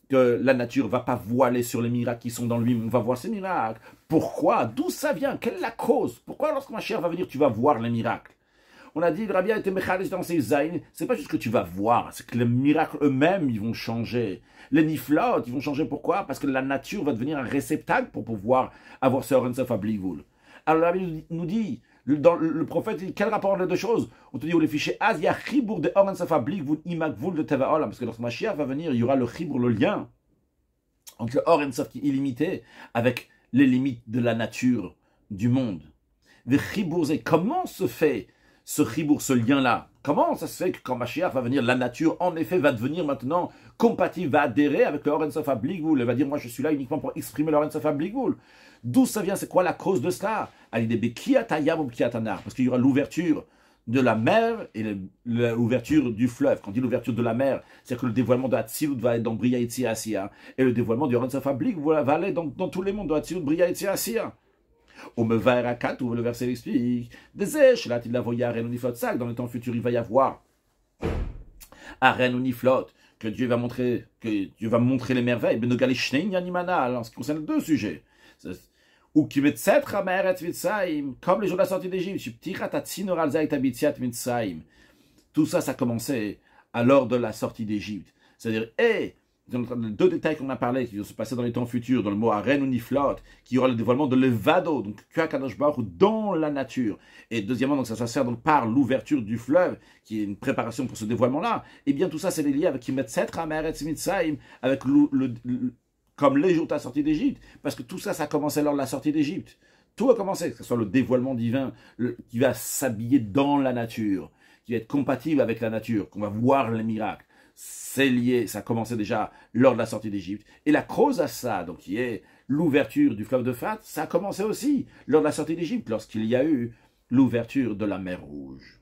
que la nature va pas voiler sur les miracles qui sont dans lui, on va voir ces miracles. Pourquoi D'où ça vient Quelle est la cause Pourquoi lorsque ma chère va venir, tu vas voir les miracles on a dit, rabbi dans ses C'est pas juste que tu vas voir, c'est que les miracles eux-mêmes, ils vont changer. Les niflots, ils vont changer. Pourquoi Parce que la nature va devenir un réceptacle pour pouvoir avoir ce Sof à Alors rabbi nous dit, dans le prophète dit quel rapport entre les deux choses On te dit, on les fichiers Asia, Chibour de Safablik, de Tevaolam, parce que lorsque Mashiach va venir, il y aura le Chibour, le lien entre le Or Saf qui est illimité avec les limites de la nature, du monde. Des Chibours, comment se fait ce Chibour, ce lien-là Comment ça se fait que quand Mashiach va venir, la nature, en effet, va devenir maintenant compatible, va adhérer avec le à Safablik, elle va dire, moi je suis là uniquement pour exprimer le à Safablik, D'où ça vient C'est quoi la cause de cela Parce qu'il y aura l'ouverture de la mer et l'ouverture du fleuve. Quand on dit l'ouverture de la mer, c'est que le dévoilement de Hatsilud va être dans Bria et Et le dévoilement du ransafablik va aller dans, dans, tous les mondes, de Hatsilud, Bria et Tsiasia. Au Mevera 4, où le verset explique, des là il la voyait à dans le temps futur, il va y avoir à flotte que Dieu va montrer, que Dieu va montrer les merveilles, ben en ce qui concerne deux sujets ou qui comme les jours de la sortie d'Égypte, tout ça, ça commençait à l'heure de la sortie d'Égypte. C'est-à-dire, et dans les deux détails qu'on a parlé, qui vont se passer dans les temps futurs, dans le mot arène » ou Niflot, qui aura le dévoilement de l'Evado, donc Kadosh ou « dans la nature. Et deuxièmement, donc ça, ça sert donc par l'ouverture du fleuve, qui est une préparation pour ce dévoilement-là. Et eh bien tout ça, c'est lié avec Setra Ameret Mitzayim, avec le, comme les jours de la sortie d'Égypte, parce que tout ça, ça a lors de la sortie d'Égypte. Tout a commencé, que ce soit le dévoilement divin qui va s'habiller dans la nature, qui va être compatible avec la nature, qu'on va voir les miracles. C'est lié, ça a commencé déjà lors de la sortie d'Égypte. Et la cause à ça, donc qui est l'ouverture du fleuve de fat ça a commencé aussi lors de la sortie d'Égypte, lorsqu'il y a eu l'ouverture de la mer Rouge.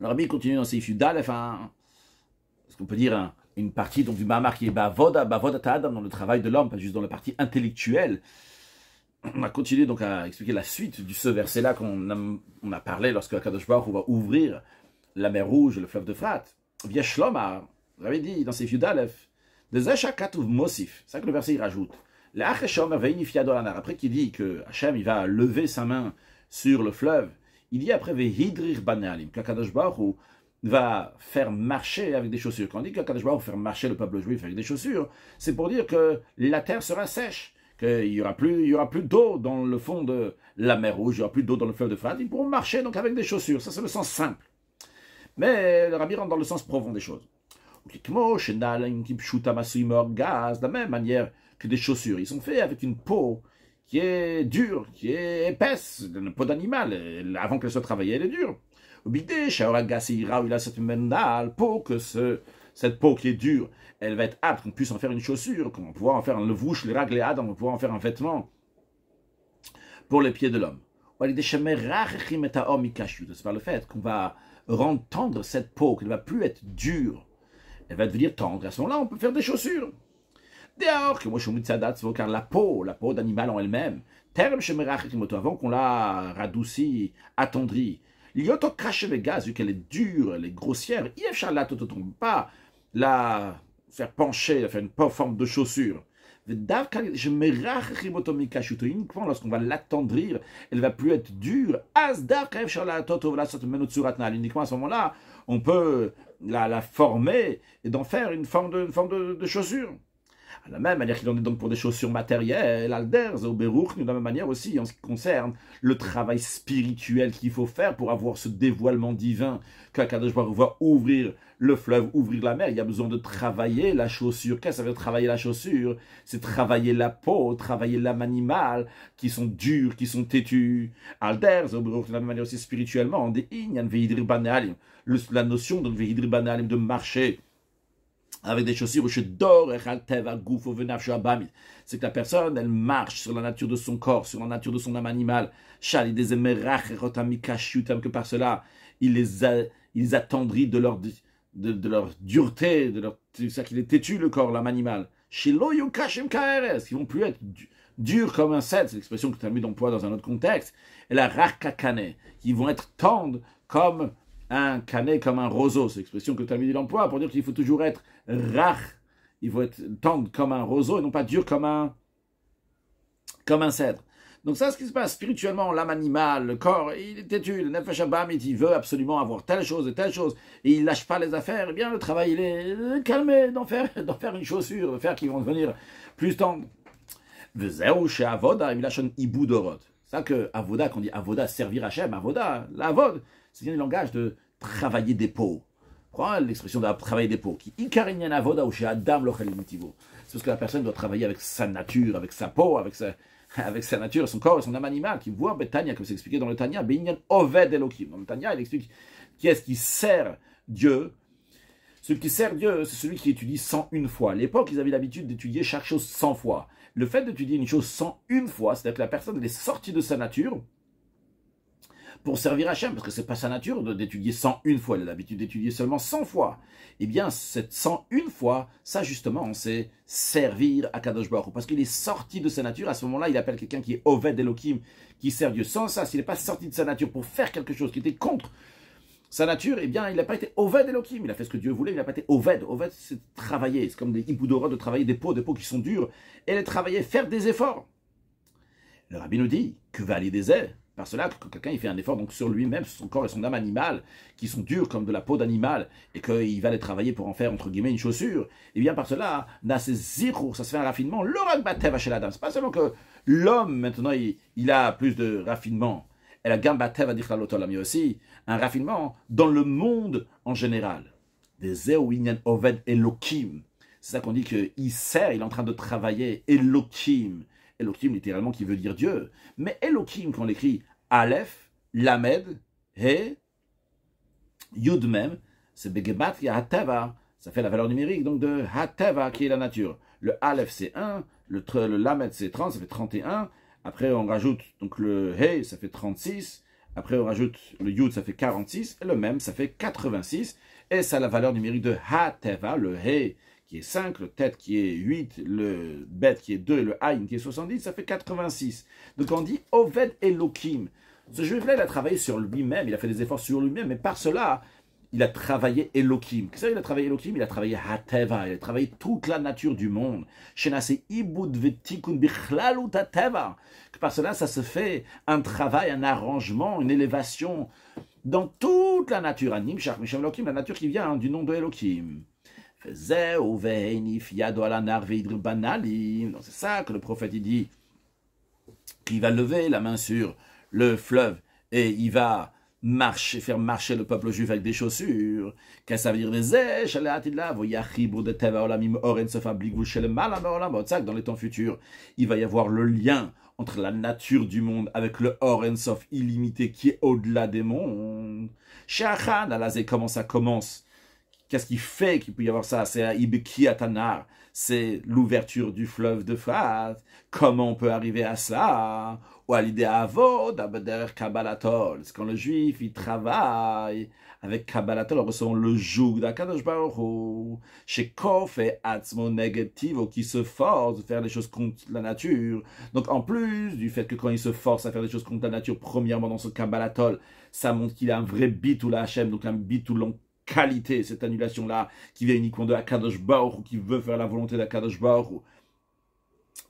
Le continue dans ses Fudal, enfin, ce qu'on peut dire, un, hein, une partie donc, du Mahamar qui est Bavoda, dans le travail de l'homme, pas juste dans la partie intellectuelle. On a continué donc à expliquer la suite de ce verset-là qu'on a, on a parlé lorsque Kadosh Baruch va ouvrir la mer Rouge, le fleuve de Frat. Vieshlomar, vous avez dit dans ses vieux d'Aleph, de Mosif, c'est ça que le verset il rajoute. Après qu'il dit que Hachem il va lever sa main sur le fleuve, il dit après Vehidrir Banalim, qu'Akadosh Baruch va faire marcher avec des chaussures. Quand on dit qu'Akadosh va faire marcher le peuple juif avec des chaussures, c'est pour dire que la terre sera sèche, qu'il n'y aura plus, il y aura plus d'eau dans le fond de la mer Rouge, il n'y aura plus d'eau dans le fleuve de Frat. Ils pourront marcher donc avec des chaussures. Ça, c'est le sens simple. Mais le rabbi rentre dans le sens profond des choses. De la même manière que des chaussures, ils sont faits avec une peau qui est dure, qui est épaisse, une peau d'animal. Avant qu'elle soit travaillée, elle est dure pour que ce, cette peau qui est dure, elle va être apte, qu'on puisse en faire une chaussure, qu'on pourra en faire un levouche, le donc on pourra en faire un vêtement pour les pieds de l'homme. C'est par le fait qu'on va rendre tendre cette peau, qu'elle ne va plus être dure. Elle va devenir tendre. À ce moment-là, on peut faire des chaussures. D'ailleurs, que moi je car la peau, la peau d'animal en elle-même, avant qu'on l'a radoucie, attendrie, L'yoto crache le gaz, vu qu'elle est dure, elle est grossière, Yef tu ne tombe pas la faire pencher, la faire une forme de chaussure. Je me uniquement lorsqu'on va l'attendrir, elle va plus être dure. Uniquement à ce moment-là, on peut la, la former et d'en faire une forme de, forme de, de chaussure. De la même manière qu'il en est donc pour des chaussures matérielles, Alder, nous, de la même manière aussi en ce qui concerne le travail spirituel qu'il faut faire pour avoir ce dévoilement divin qu'Akadosh Baruch va ouvrir le fleuve, ouvrir la mer. Il y a besoin de travailler la chaussure. Qu'est-ce que ça veut dire travailler la chaussure C'est travailler la peau, travailler l'âme animale, qui sont dures, qui sont têtus. Alder, nous, de la même manière aussi spirituellement, des la notion de de marcher avec des chaussures je dors, c'est que la personne, elle marche sur la nature de son corps, sur la nature de son âme animale. Que par cela, il les, ils attendrit de leur, de, leur dureté, de leur, c'est-à-dire qu'ils les têtu le corps, l'âme animale. Ils vont plus être durs comme un sel, c'est l'expression que tu as mis d'emploi dans un autre contexte. Et la rakakane, ils vont être tendres comme un canet comme un roseau. C'est l'expression que Talmud dit l'emploi, pour dire qu'il faut toujours être rare. Il faut être tendre comme un roseau et non pas dur comme un, comme un cèdre. Donc ça, ce qui se passe spirituellement, l'âme animale, le corps, il est têtu, le nefesh et il veut absolument avoir telle chose et telle chose, et il lâche pas les affaires, eh bien le travail, il est calmé d'en faire, faire une chaussure, de faire qu'ils vont devenir plus tendres. Vezeu Avoda, C'est Ça que Avoda, qu'on dit Avoda, servir Hachem, Avoda, hein, l'Avod, c'est bien le langage de travailler des peaux. l'expression de travailler des peaux C'est parce que la personne doit travailler avec sa nature, avec sa peau, avec sa, avec sa nature, son corps son âme animale, qui voit Betania, comme c'est expliqué dans le Tania, Dans le Tania, il explique qui est-ce qui sert Dieu. Celui qui sert Dieu, c'est celui qui étudie une fois. À l'époque, ils avaient l'habitude d'étudier chaque chose 100 fois. Le fait d'étudier une chose une fois, c'est-à-dire que la personne est sortie de sa nature, pour servir Hachem, parce que ce c'est pas sa nature d'étudier 101 fois, il a l'habitude d'étudier seulement 100 fois. Eh bien, cette 101 fois, ça justement, on sait servir à Kadosh Baruch parce qu'il est sorti de sa nature, à ce moment-là, il appelle quelqu'un qui est Oved Elohim, qui sert Dieu. Sans ça, s'il n'est pas sorti de sa nature pour faire quelque chose qui était contre sa nature, eh bien, il n'a pas été Oved Elohim. Il a fait ce que Dieu voulait, il n'a pas été Oved. Oved, c'est travailler. C'est comme des hiboudorot de travailler des peaux, des peaux qui sont dures, et les travailler, faire des efforts. Le rabbi nous dit que valider par cela que quelqu'un il fait un effort donc sur lui-même, son corps et son âme animale, qui sont durs comme de la peau d'animal, et qu'il va les travailler pour en faire entre guillemets une chaussure, et eh bien par cela, ça se fait un raffinement, le dame. adam C'est pas seulement que l'homme maintenant il, a plus de raffinement, et la gambatev la mais aussi un raffinement dans le monde en général. Des zeouinian oved elokim. C'est ça qu'on dit qu'il sert, il est en train de travailler, elokim Elohim littéralement qui veut dire Dieu. Mais Elohim, quand on écrit Aleph, Lamed, He, Yud même, c'est Begebat Hateva, ça fait la valeur numérique donc de Hateva qui est la nature. Le Aleph c'est 1, le, Lamed c'est 30, ça fait 31. Après on rajoute donc le He, ça fait 36. Après, on rajoute le yud, ça fait 46, et le même, ça fait 86, et ça a la valeur numérique de Hateva, le he, 5, le tête qui est 8, le bête qui est 2 le haïn qui est 70, ça fait 86. Donc on dit Oved Elohim. Ce juif-là, il a travaillé sur lui-même, il a fait des efforts sur lui-même, mais par cela, il a travaillé Elohim. Qu'est-ce qu'il a travaillé Elohim Il a travaillé Hateva, il a travaillé toute la nature du monde. Que par cela, ça se fait un travail, un arrangement, une élévation dans toute la nature. Elohim », la nature qui vient hein, du nom de Elohim. C'est ça que le prophète dit, qu'il va lever la main sur le fleuve et il va marcher, faire marcher le peuple juif avec des chaussures. Qu'est-ce que ça veut dire Dans les temps futurs, il va y avoir le lien entre la nature du monde avec le Orensof illimité qui est au-delà des mondes. comment ça commence Qu'est-ce qui fait qu'il peut y avoir ça C'est c'est l'ouverture du fleuve de Frat. Comment on peut arriver à ça Ou à l'idée Avod, Abeder Kabbalatol. C'est quand le juif, il travaille avec Kabbalatol, recevant le joug d'Akadosh Baruch Chez et Atzmo Negativo, qui se force de faire des choses contre la nature. Donc en plus du fait que quand il se force à faire des choses contre la nature, premièrement dans ce Kabbalatol, ça montre qu'il a un vrai bit ou la donc un bit ou qualité, cette annulation-là, qui vient uniquement de la kadosh ou qui veut faire la volonté de d'Akadosh Baruch.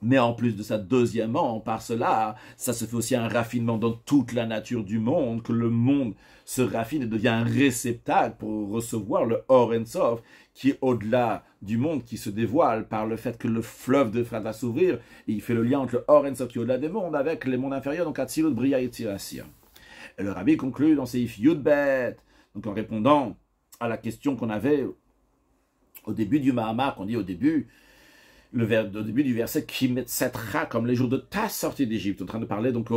Mais en plus de ça, deuxièmement, par cela, ça se fait aussi un raffinement dans toute la nature du monde, que le monde se raffine et devient un réceptacle pour recevoir le Orensov qui est au-delà du monde, qui se dévoile par le fait que le fleuve de Frat va s'ouvrir, et il fait le lien entre le Orensov qui est au-delà des mondes avec les mondes inférieurs, donc Atsilot, Bria et le rabbi conclut dans ses Yudbet, donc en répondant à la question qu'on avait au début du mahamak, qu'on dit au début, le au début du verset, qui met ra comme les jours de ta sortie d'Égypte. On est En train de parler donc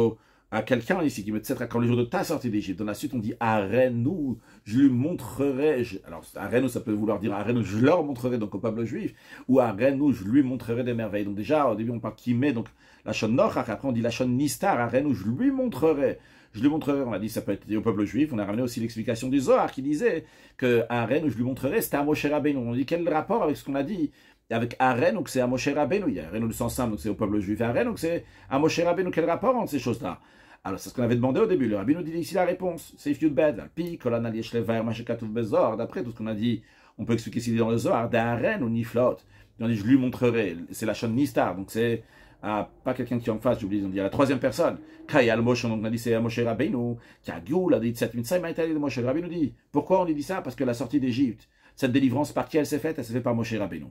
à quelqu'un ici qui met ra comme les jours de ta sortie d'Égypte. Dans la suite, on dit à nous je lui montrerai. Je, alors, nous ça peut vouloir dire nous je leur montrerai donc au peuple juif, ou à nous je lui montrerai des merveilles. Donc, déjà, au début, on parle qui met, donc la chaîne Nochach, après, on dit la chaîne Nistar, nous je lui montrerai. Je lui montrerai, on a dit, ça peut être au peuple juif. On a ramené aussi l'explication du Zohar qui disait que Aren, je lui montrerai, c'était à Moshe Rabbeinu. On dit, quel rapport avec ce qu'on a dit avec Aren, donc c'est à Moshe Rabbeinu. Il y a le sens simple, donc c'est au peuple juif. Aren, donc c'est à Moshe Quel rapport entre ces choses-là alors, c'est ce qu'on avait demandé au début. Le rabbin nous dit ici la réponse. C'est Fiud Bed, Alpi, Kolana Bezor. D'après tout ce qu'on a dit, on peut expliquer s'il dit dans le Zohar, d'Aren ou Niflot. On dit, je lui montrerai. C'est la chaîne Nistar, donc c'est à ah, pas quelqu'un qui est en face, j'oublie de dire, à la troisième personne. Kayal Moshe, donc on a dit c'est Moshe Rabbeinu, Kagoul a dit de Moshe Rabbeinu dit. Pourquoi on lui dit ça Parce que la sortie d'Égypte, cette délivrance par qui elle s'est faite Elle s'est faite par Moshe Rabbeinu.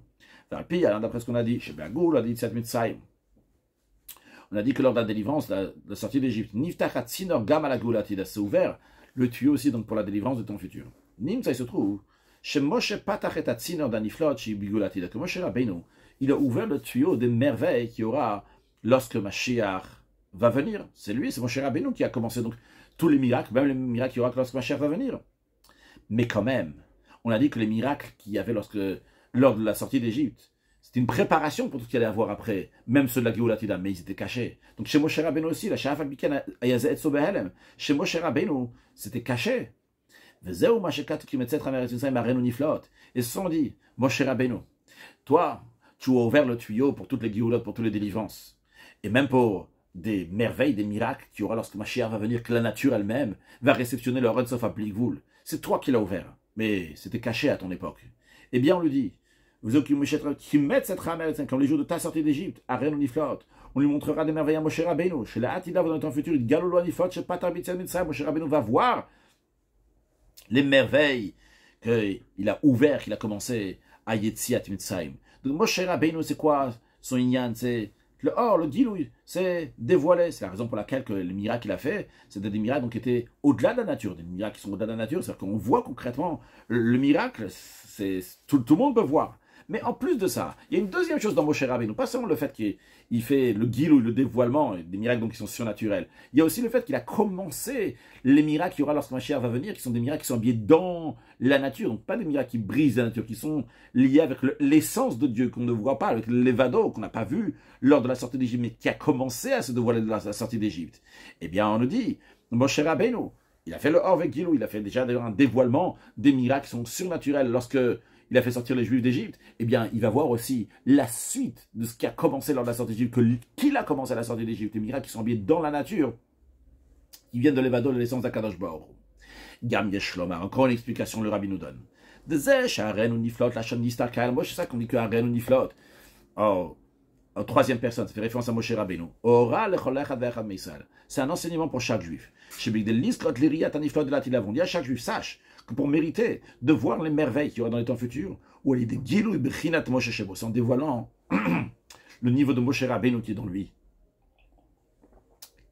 Puis, d'après ce qu'on a dit, a dit On a dit que lors de la délivrance, la, sortie d'Égypte, Niftachat Sinor Gamalagoulatida, s'est ouvert le tuyau aussi donc pour la délivrance de ton futur. Nim, ça il se trouve. Chez Moshe patachetat Daniflot, la que Moshe Rabbeinu il a ouvert le tuyau des merveilles qu'il y aura lorsque Mashiach va venir. C'est lui, c'est mon cher Rabbeinu qui a commencé donc tous les miracles, même les miracles qu'il y aura lorsque Mashiach va venir. Mais quand même, on a dit que les miracles qu'il y avait lorsque, lors de la sortie d'Égypte, c'était une préparation pour tout ce qu'il allait avoir après, même ceux de la Géoulatida, mais ils étaient cachés. Donc chez Moshe Rabbeinu aussi, la Sha'af Abikan chez Moshe Rabbeinu, c'était caché. Et ce sont dit, Moshe Rabbeinu, toi, tu as ouvert le tuyau pour toutes les guillottes, pour toutes les délivrances. Et même pour des merveilles, des miracles qu'il y aura lorsque ma chère va venir, que la nature elle-même va réceptionner le Runs à Pligvoul. C'est toi qui l'as ouvert, mais c'était caché à ton époque. Eh bien, on le dit, vous qui mettent cette ramelle, comme les jours de ta sortie d'Égypte, à Ren on lui montrera des merveilles à Moshe Rabbeinu. Chez la Hatida, dans le temps futur, Galolo Anifot, chez Moshe Rabbeinu va voir les merveilles qu'il a ouvert, qu'il a commencé à à Mitzrayim. Donc Moshe Rabbeinu, c'est quoi son yin C'est le or, le dilouille, c'est dévoilé. C'est la raison pour laquelle le miracle qu'il a fait, c'était des miracles qui étaient au-delà de la nature, des miracles qui sont au-delà de la nature. C'est-à-dire qu'on voit concrètement le, miracle, c'est tout, tout le monde peut voir. Mais en plus de ça, il y a une deuxième chose dans Moshe Rabbeinu, pas seulement le fait qu'il fait le guil le dévoilement, des miracles donc qui sont surnaturels, il y a aussi le fait qu'il a commencé les miracles qu'il y aura lorsque Mashiach va venir, qui sont des miracles qui sont habillés dans la nature, donc pas des miracles qui brisent la nature, qui sont liés avec l'essence de Dieu qu'on ne voit pas, avec l'évado qu'on n'a pas vu lors de la sortie d'Égypte, mais qui a commencé à se dévoiler de la, sortie d'Égypte. Eh bien, on nous dit, Moshe Rabbeinu, il a fait le avec guilou, il a fait déjà un dévoilement des miracles qui sont surnaturels lorsque il a fait sortir les Juifs d'Égypte, eh bien, il va voir aussi la suite de ce qui a commencé lors de la sortie d'Égypte, que qu'il a commencé à la sortie d'Égypte, les miracles qui sont habillés dans la nature, qui viennent de l'évado de l'essence d'Akadosh Baor. Gam Yeshloma, encore une explication le rabbi nous donne. De Zesh, Aren ou Niflot, la Shon Nistarkal, moi C'est ça qu'on dit que Aren ou Niflot. Oh, en troisième personne, ça fait référence à Moshe Rabbeinu. Ora C'est un enseignement pour chaque juif. Il y a chaque juif sache pour mériter de voir les merveilles qu'il y aura dans les temps futurs, ou à l'idée Gilou brinat Moshe Shebo, en dévoilant le niveau de Moshe Rabbeinu qui est dans lui.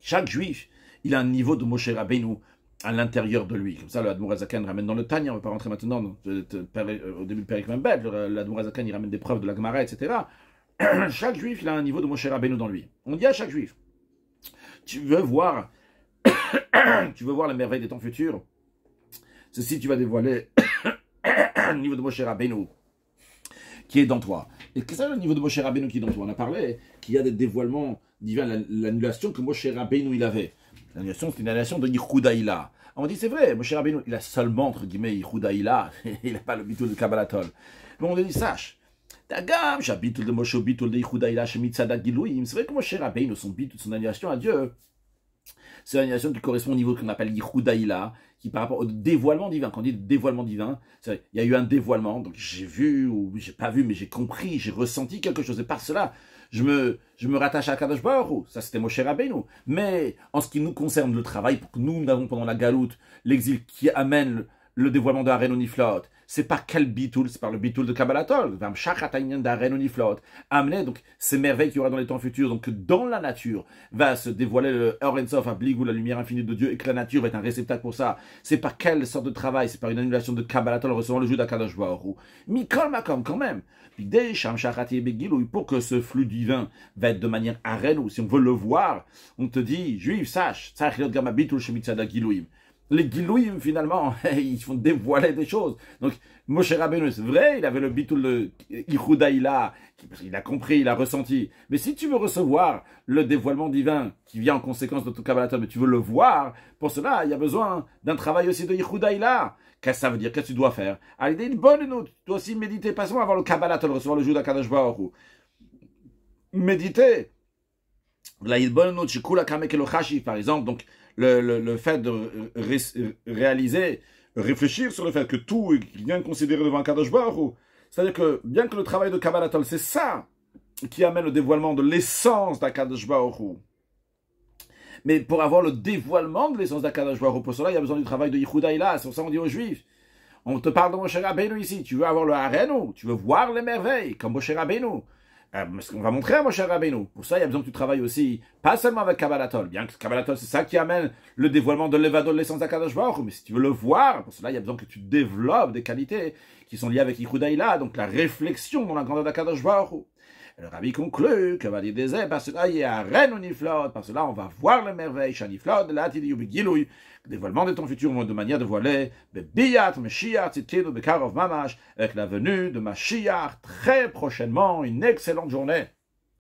Chaque juif, il a un niveau de Moshe Rabbeinu à l'intérieur de lui. Comme ça, le Admurazakan ramène dans le Tanya, on ne va pas rentrer maintenant euh, euh, au début de Perik le l'Admorazakan il ramène des preuves de la Gemara, etc. chaque juif, il a un niveau de Moshe Rabbeinu dans lui. On dit à chaque juif, tu veux voir, tu veux voir la merveille des temps futurs Ceci, tu vas dévoiler le niveau de Moshe Rabbeinu qui est dans toi. Et qu'est-ce que c'est le niveau de Moshe Rabbeinu qui est dans toi On a parlé qu'il y a des dévoilements divins, l'annulation que Moshe Rabbeinu il avait. L'annulation, c'est une annulation de Yichudaïla. On dit, c'est vrai, Moshe Rabbeinu, il a seulement, entre guillemets, Yichudaïla, il n'a pas le bitou de Kabbalatol. Mais on dit, sache, Tagam, j'habite de Moshe, bitul de Yichudaïla, Shemitzada Gilouim. C'est vrai que Moshe Rabbeinu, son bitul, son annulation à Dieu, c'est l'annulation qui correspond au niveau qu'on appelle Yichudaïla, par rapport au dévoilement divin, quand on dit dévoilement divin, il y a eu un dévoilement, donc j'ai vu ou j'ai pas vu, mais j'ai compris, j'ai ressenti quelque chose. Et par cela, je me, je me rattache à Kadosh Baruch ça c'était cher Rabbeinu. Mais en ce qui nous concerne le travail, pour que nous, nous avons pendant la galoute, l'exil qui amène le, dévoilement de la c'est par quel bitoul C'est par le bitoul de Kabbalatol. Amené » donc ces merveilles qu'il y aura dans les temps futurs. Donc dans la nature va se dévoiler le Orensof, un ou la lumière infinie de Dieu, et que la nature va être un réceptacle pour ça. C'est par quelle sorte de travail C'est par une annulation de Kabbalatol recevant le jeu d'Akadosh Baoru. Mikol Makom, quand même. Pour que ce flux divin va être de manière arène, ou si on veut le voir, on te dit, juif, sache, les Gilouim, finalement, ils font dévoiler des choses. Donc, Moshe Rabbeinu, c'est vrai, il avait le bitoul de Ihudaïla, parce qu'il a compris, il a ressenti. Mais si tu veux recevoir le dévoilement divin qui vient en conséquence de ton Kabbalah mais tu veux le voir, pour cela, il y a besoin d'un travail aussi de Ihudaïla. Qu'est-ce que ça veut dire Qu'est-ce que tu dois faire Allez, une bonne note. Tu dois aussi méditer, Passons seulement le Kabbalah recevoir le jour d'Akadosh Baruch Méditer. une bonne note, par exemple, donc, le, fait de réaliser, réfléchir sur le fait que tout est bien considéré devant Kadosh C'est-à-dire que bien que le travail de Kabbalah c'est ça qui amène le dévoilement de l'essence d'Akadosh Mais pour avoir le dévoilement de l'essence d'Akadosh pour cela, il y a besoin du travail de Yehuda Ila. C'est ça qu'on dit aux Juifs. On te parle de Moshe Rabbeinu ici. Tu veux avoir le harenu, tu veux voir les merveilles, comme Moshe Rabbeinu. Euh, ce qu'on va montrer à cher Rabbeinu. Pour ça, il y a besoin que tu travailles aussi, pas seulement avec Kabbalatol, bien que Kabbalatol, c'est ça qui amène le dévoilement de l'évado de l'essence d'Akadosh mais si tu veux le voir, pour cela, il y a besoin que tu développes des qualités qui sont liées avec Ikudaïla, donc la réflexion dans la grandeur d'Akadosh Baruch le rabbi conclut que parce que là il y a parce que là on va voir les merveilles, de la gilouy, dévoilement de ton futur de manière de voiler, beyat, meshiach, de bekarov mamash, avec la venue de ma Mashiach très prochainement, une excellente journée.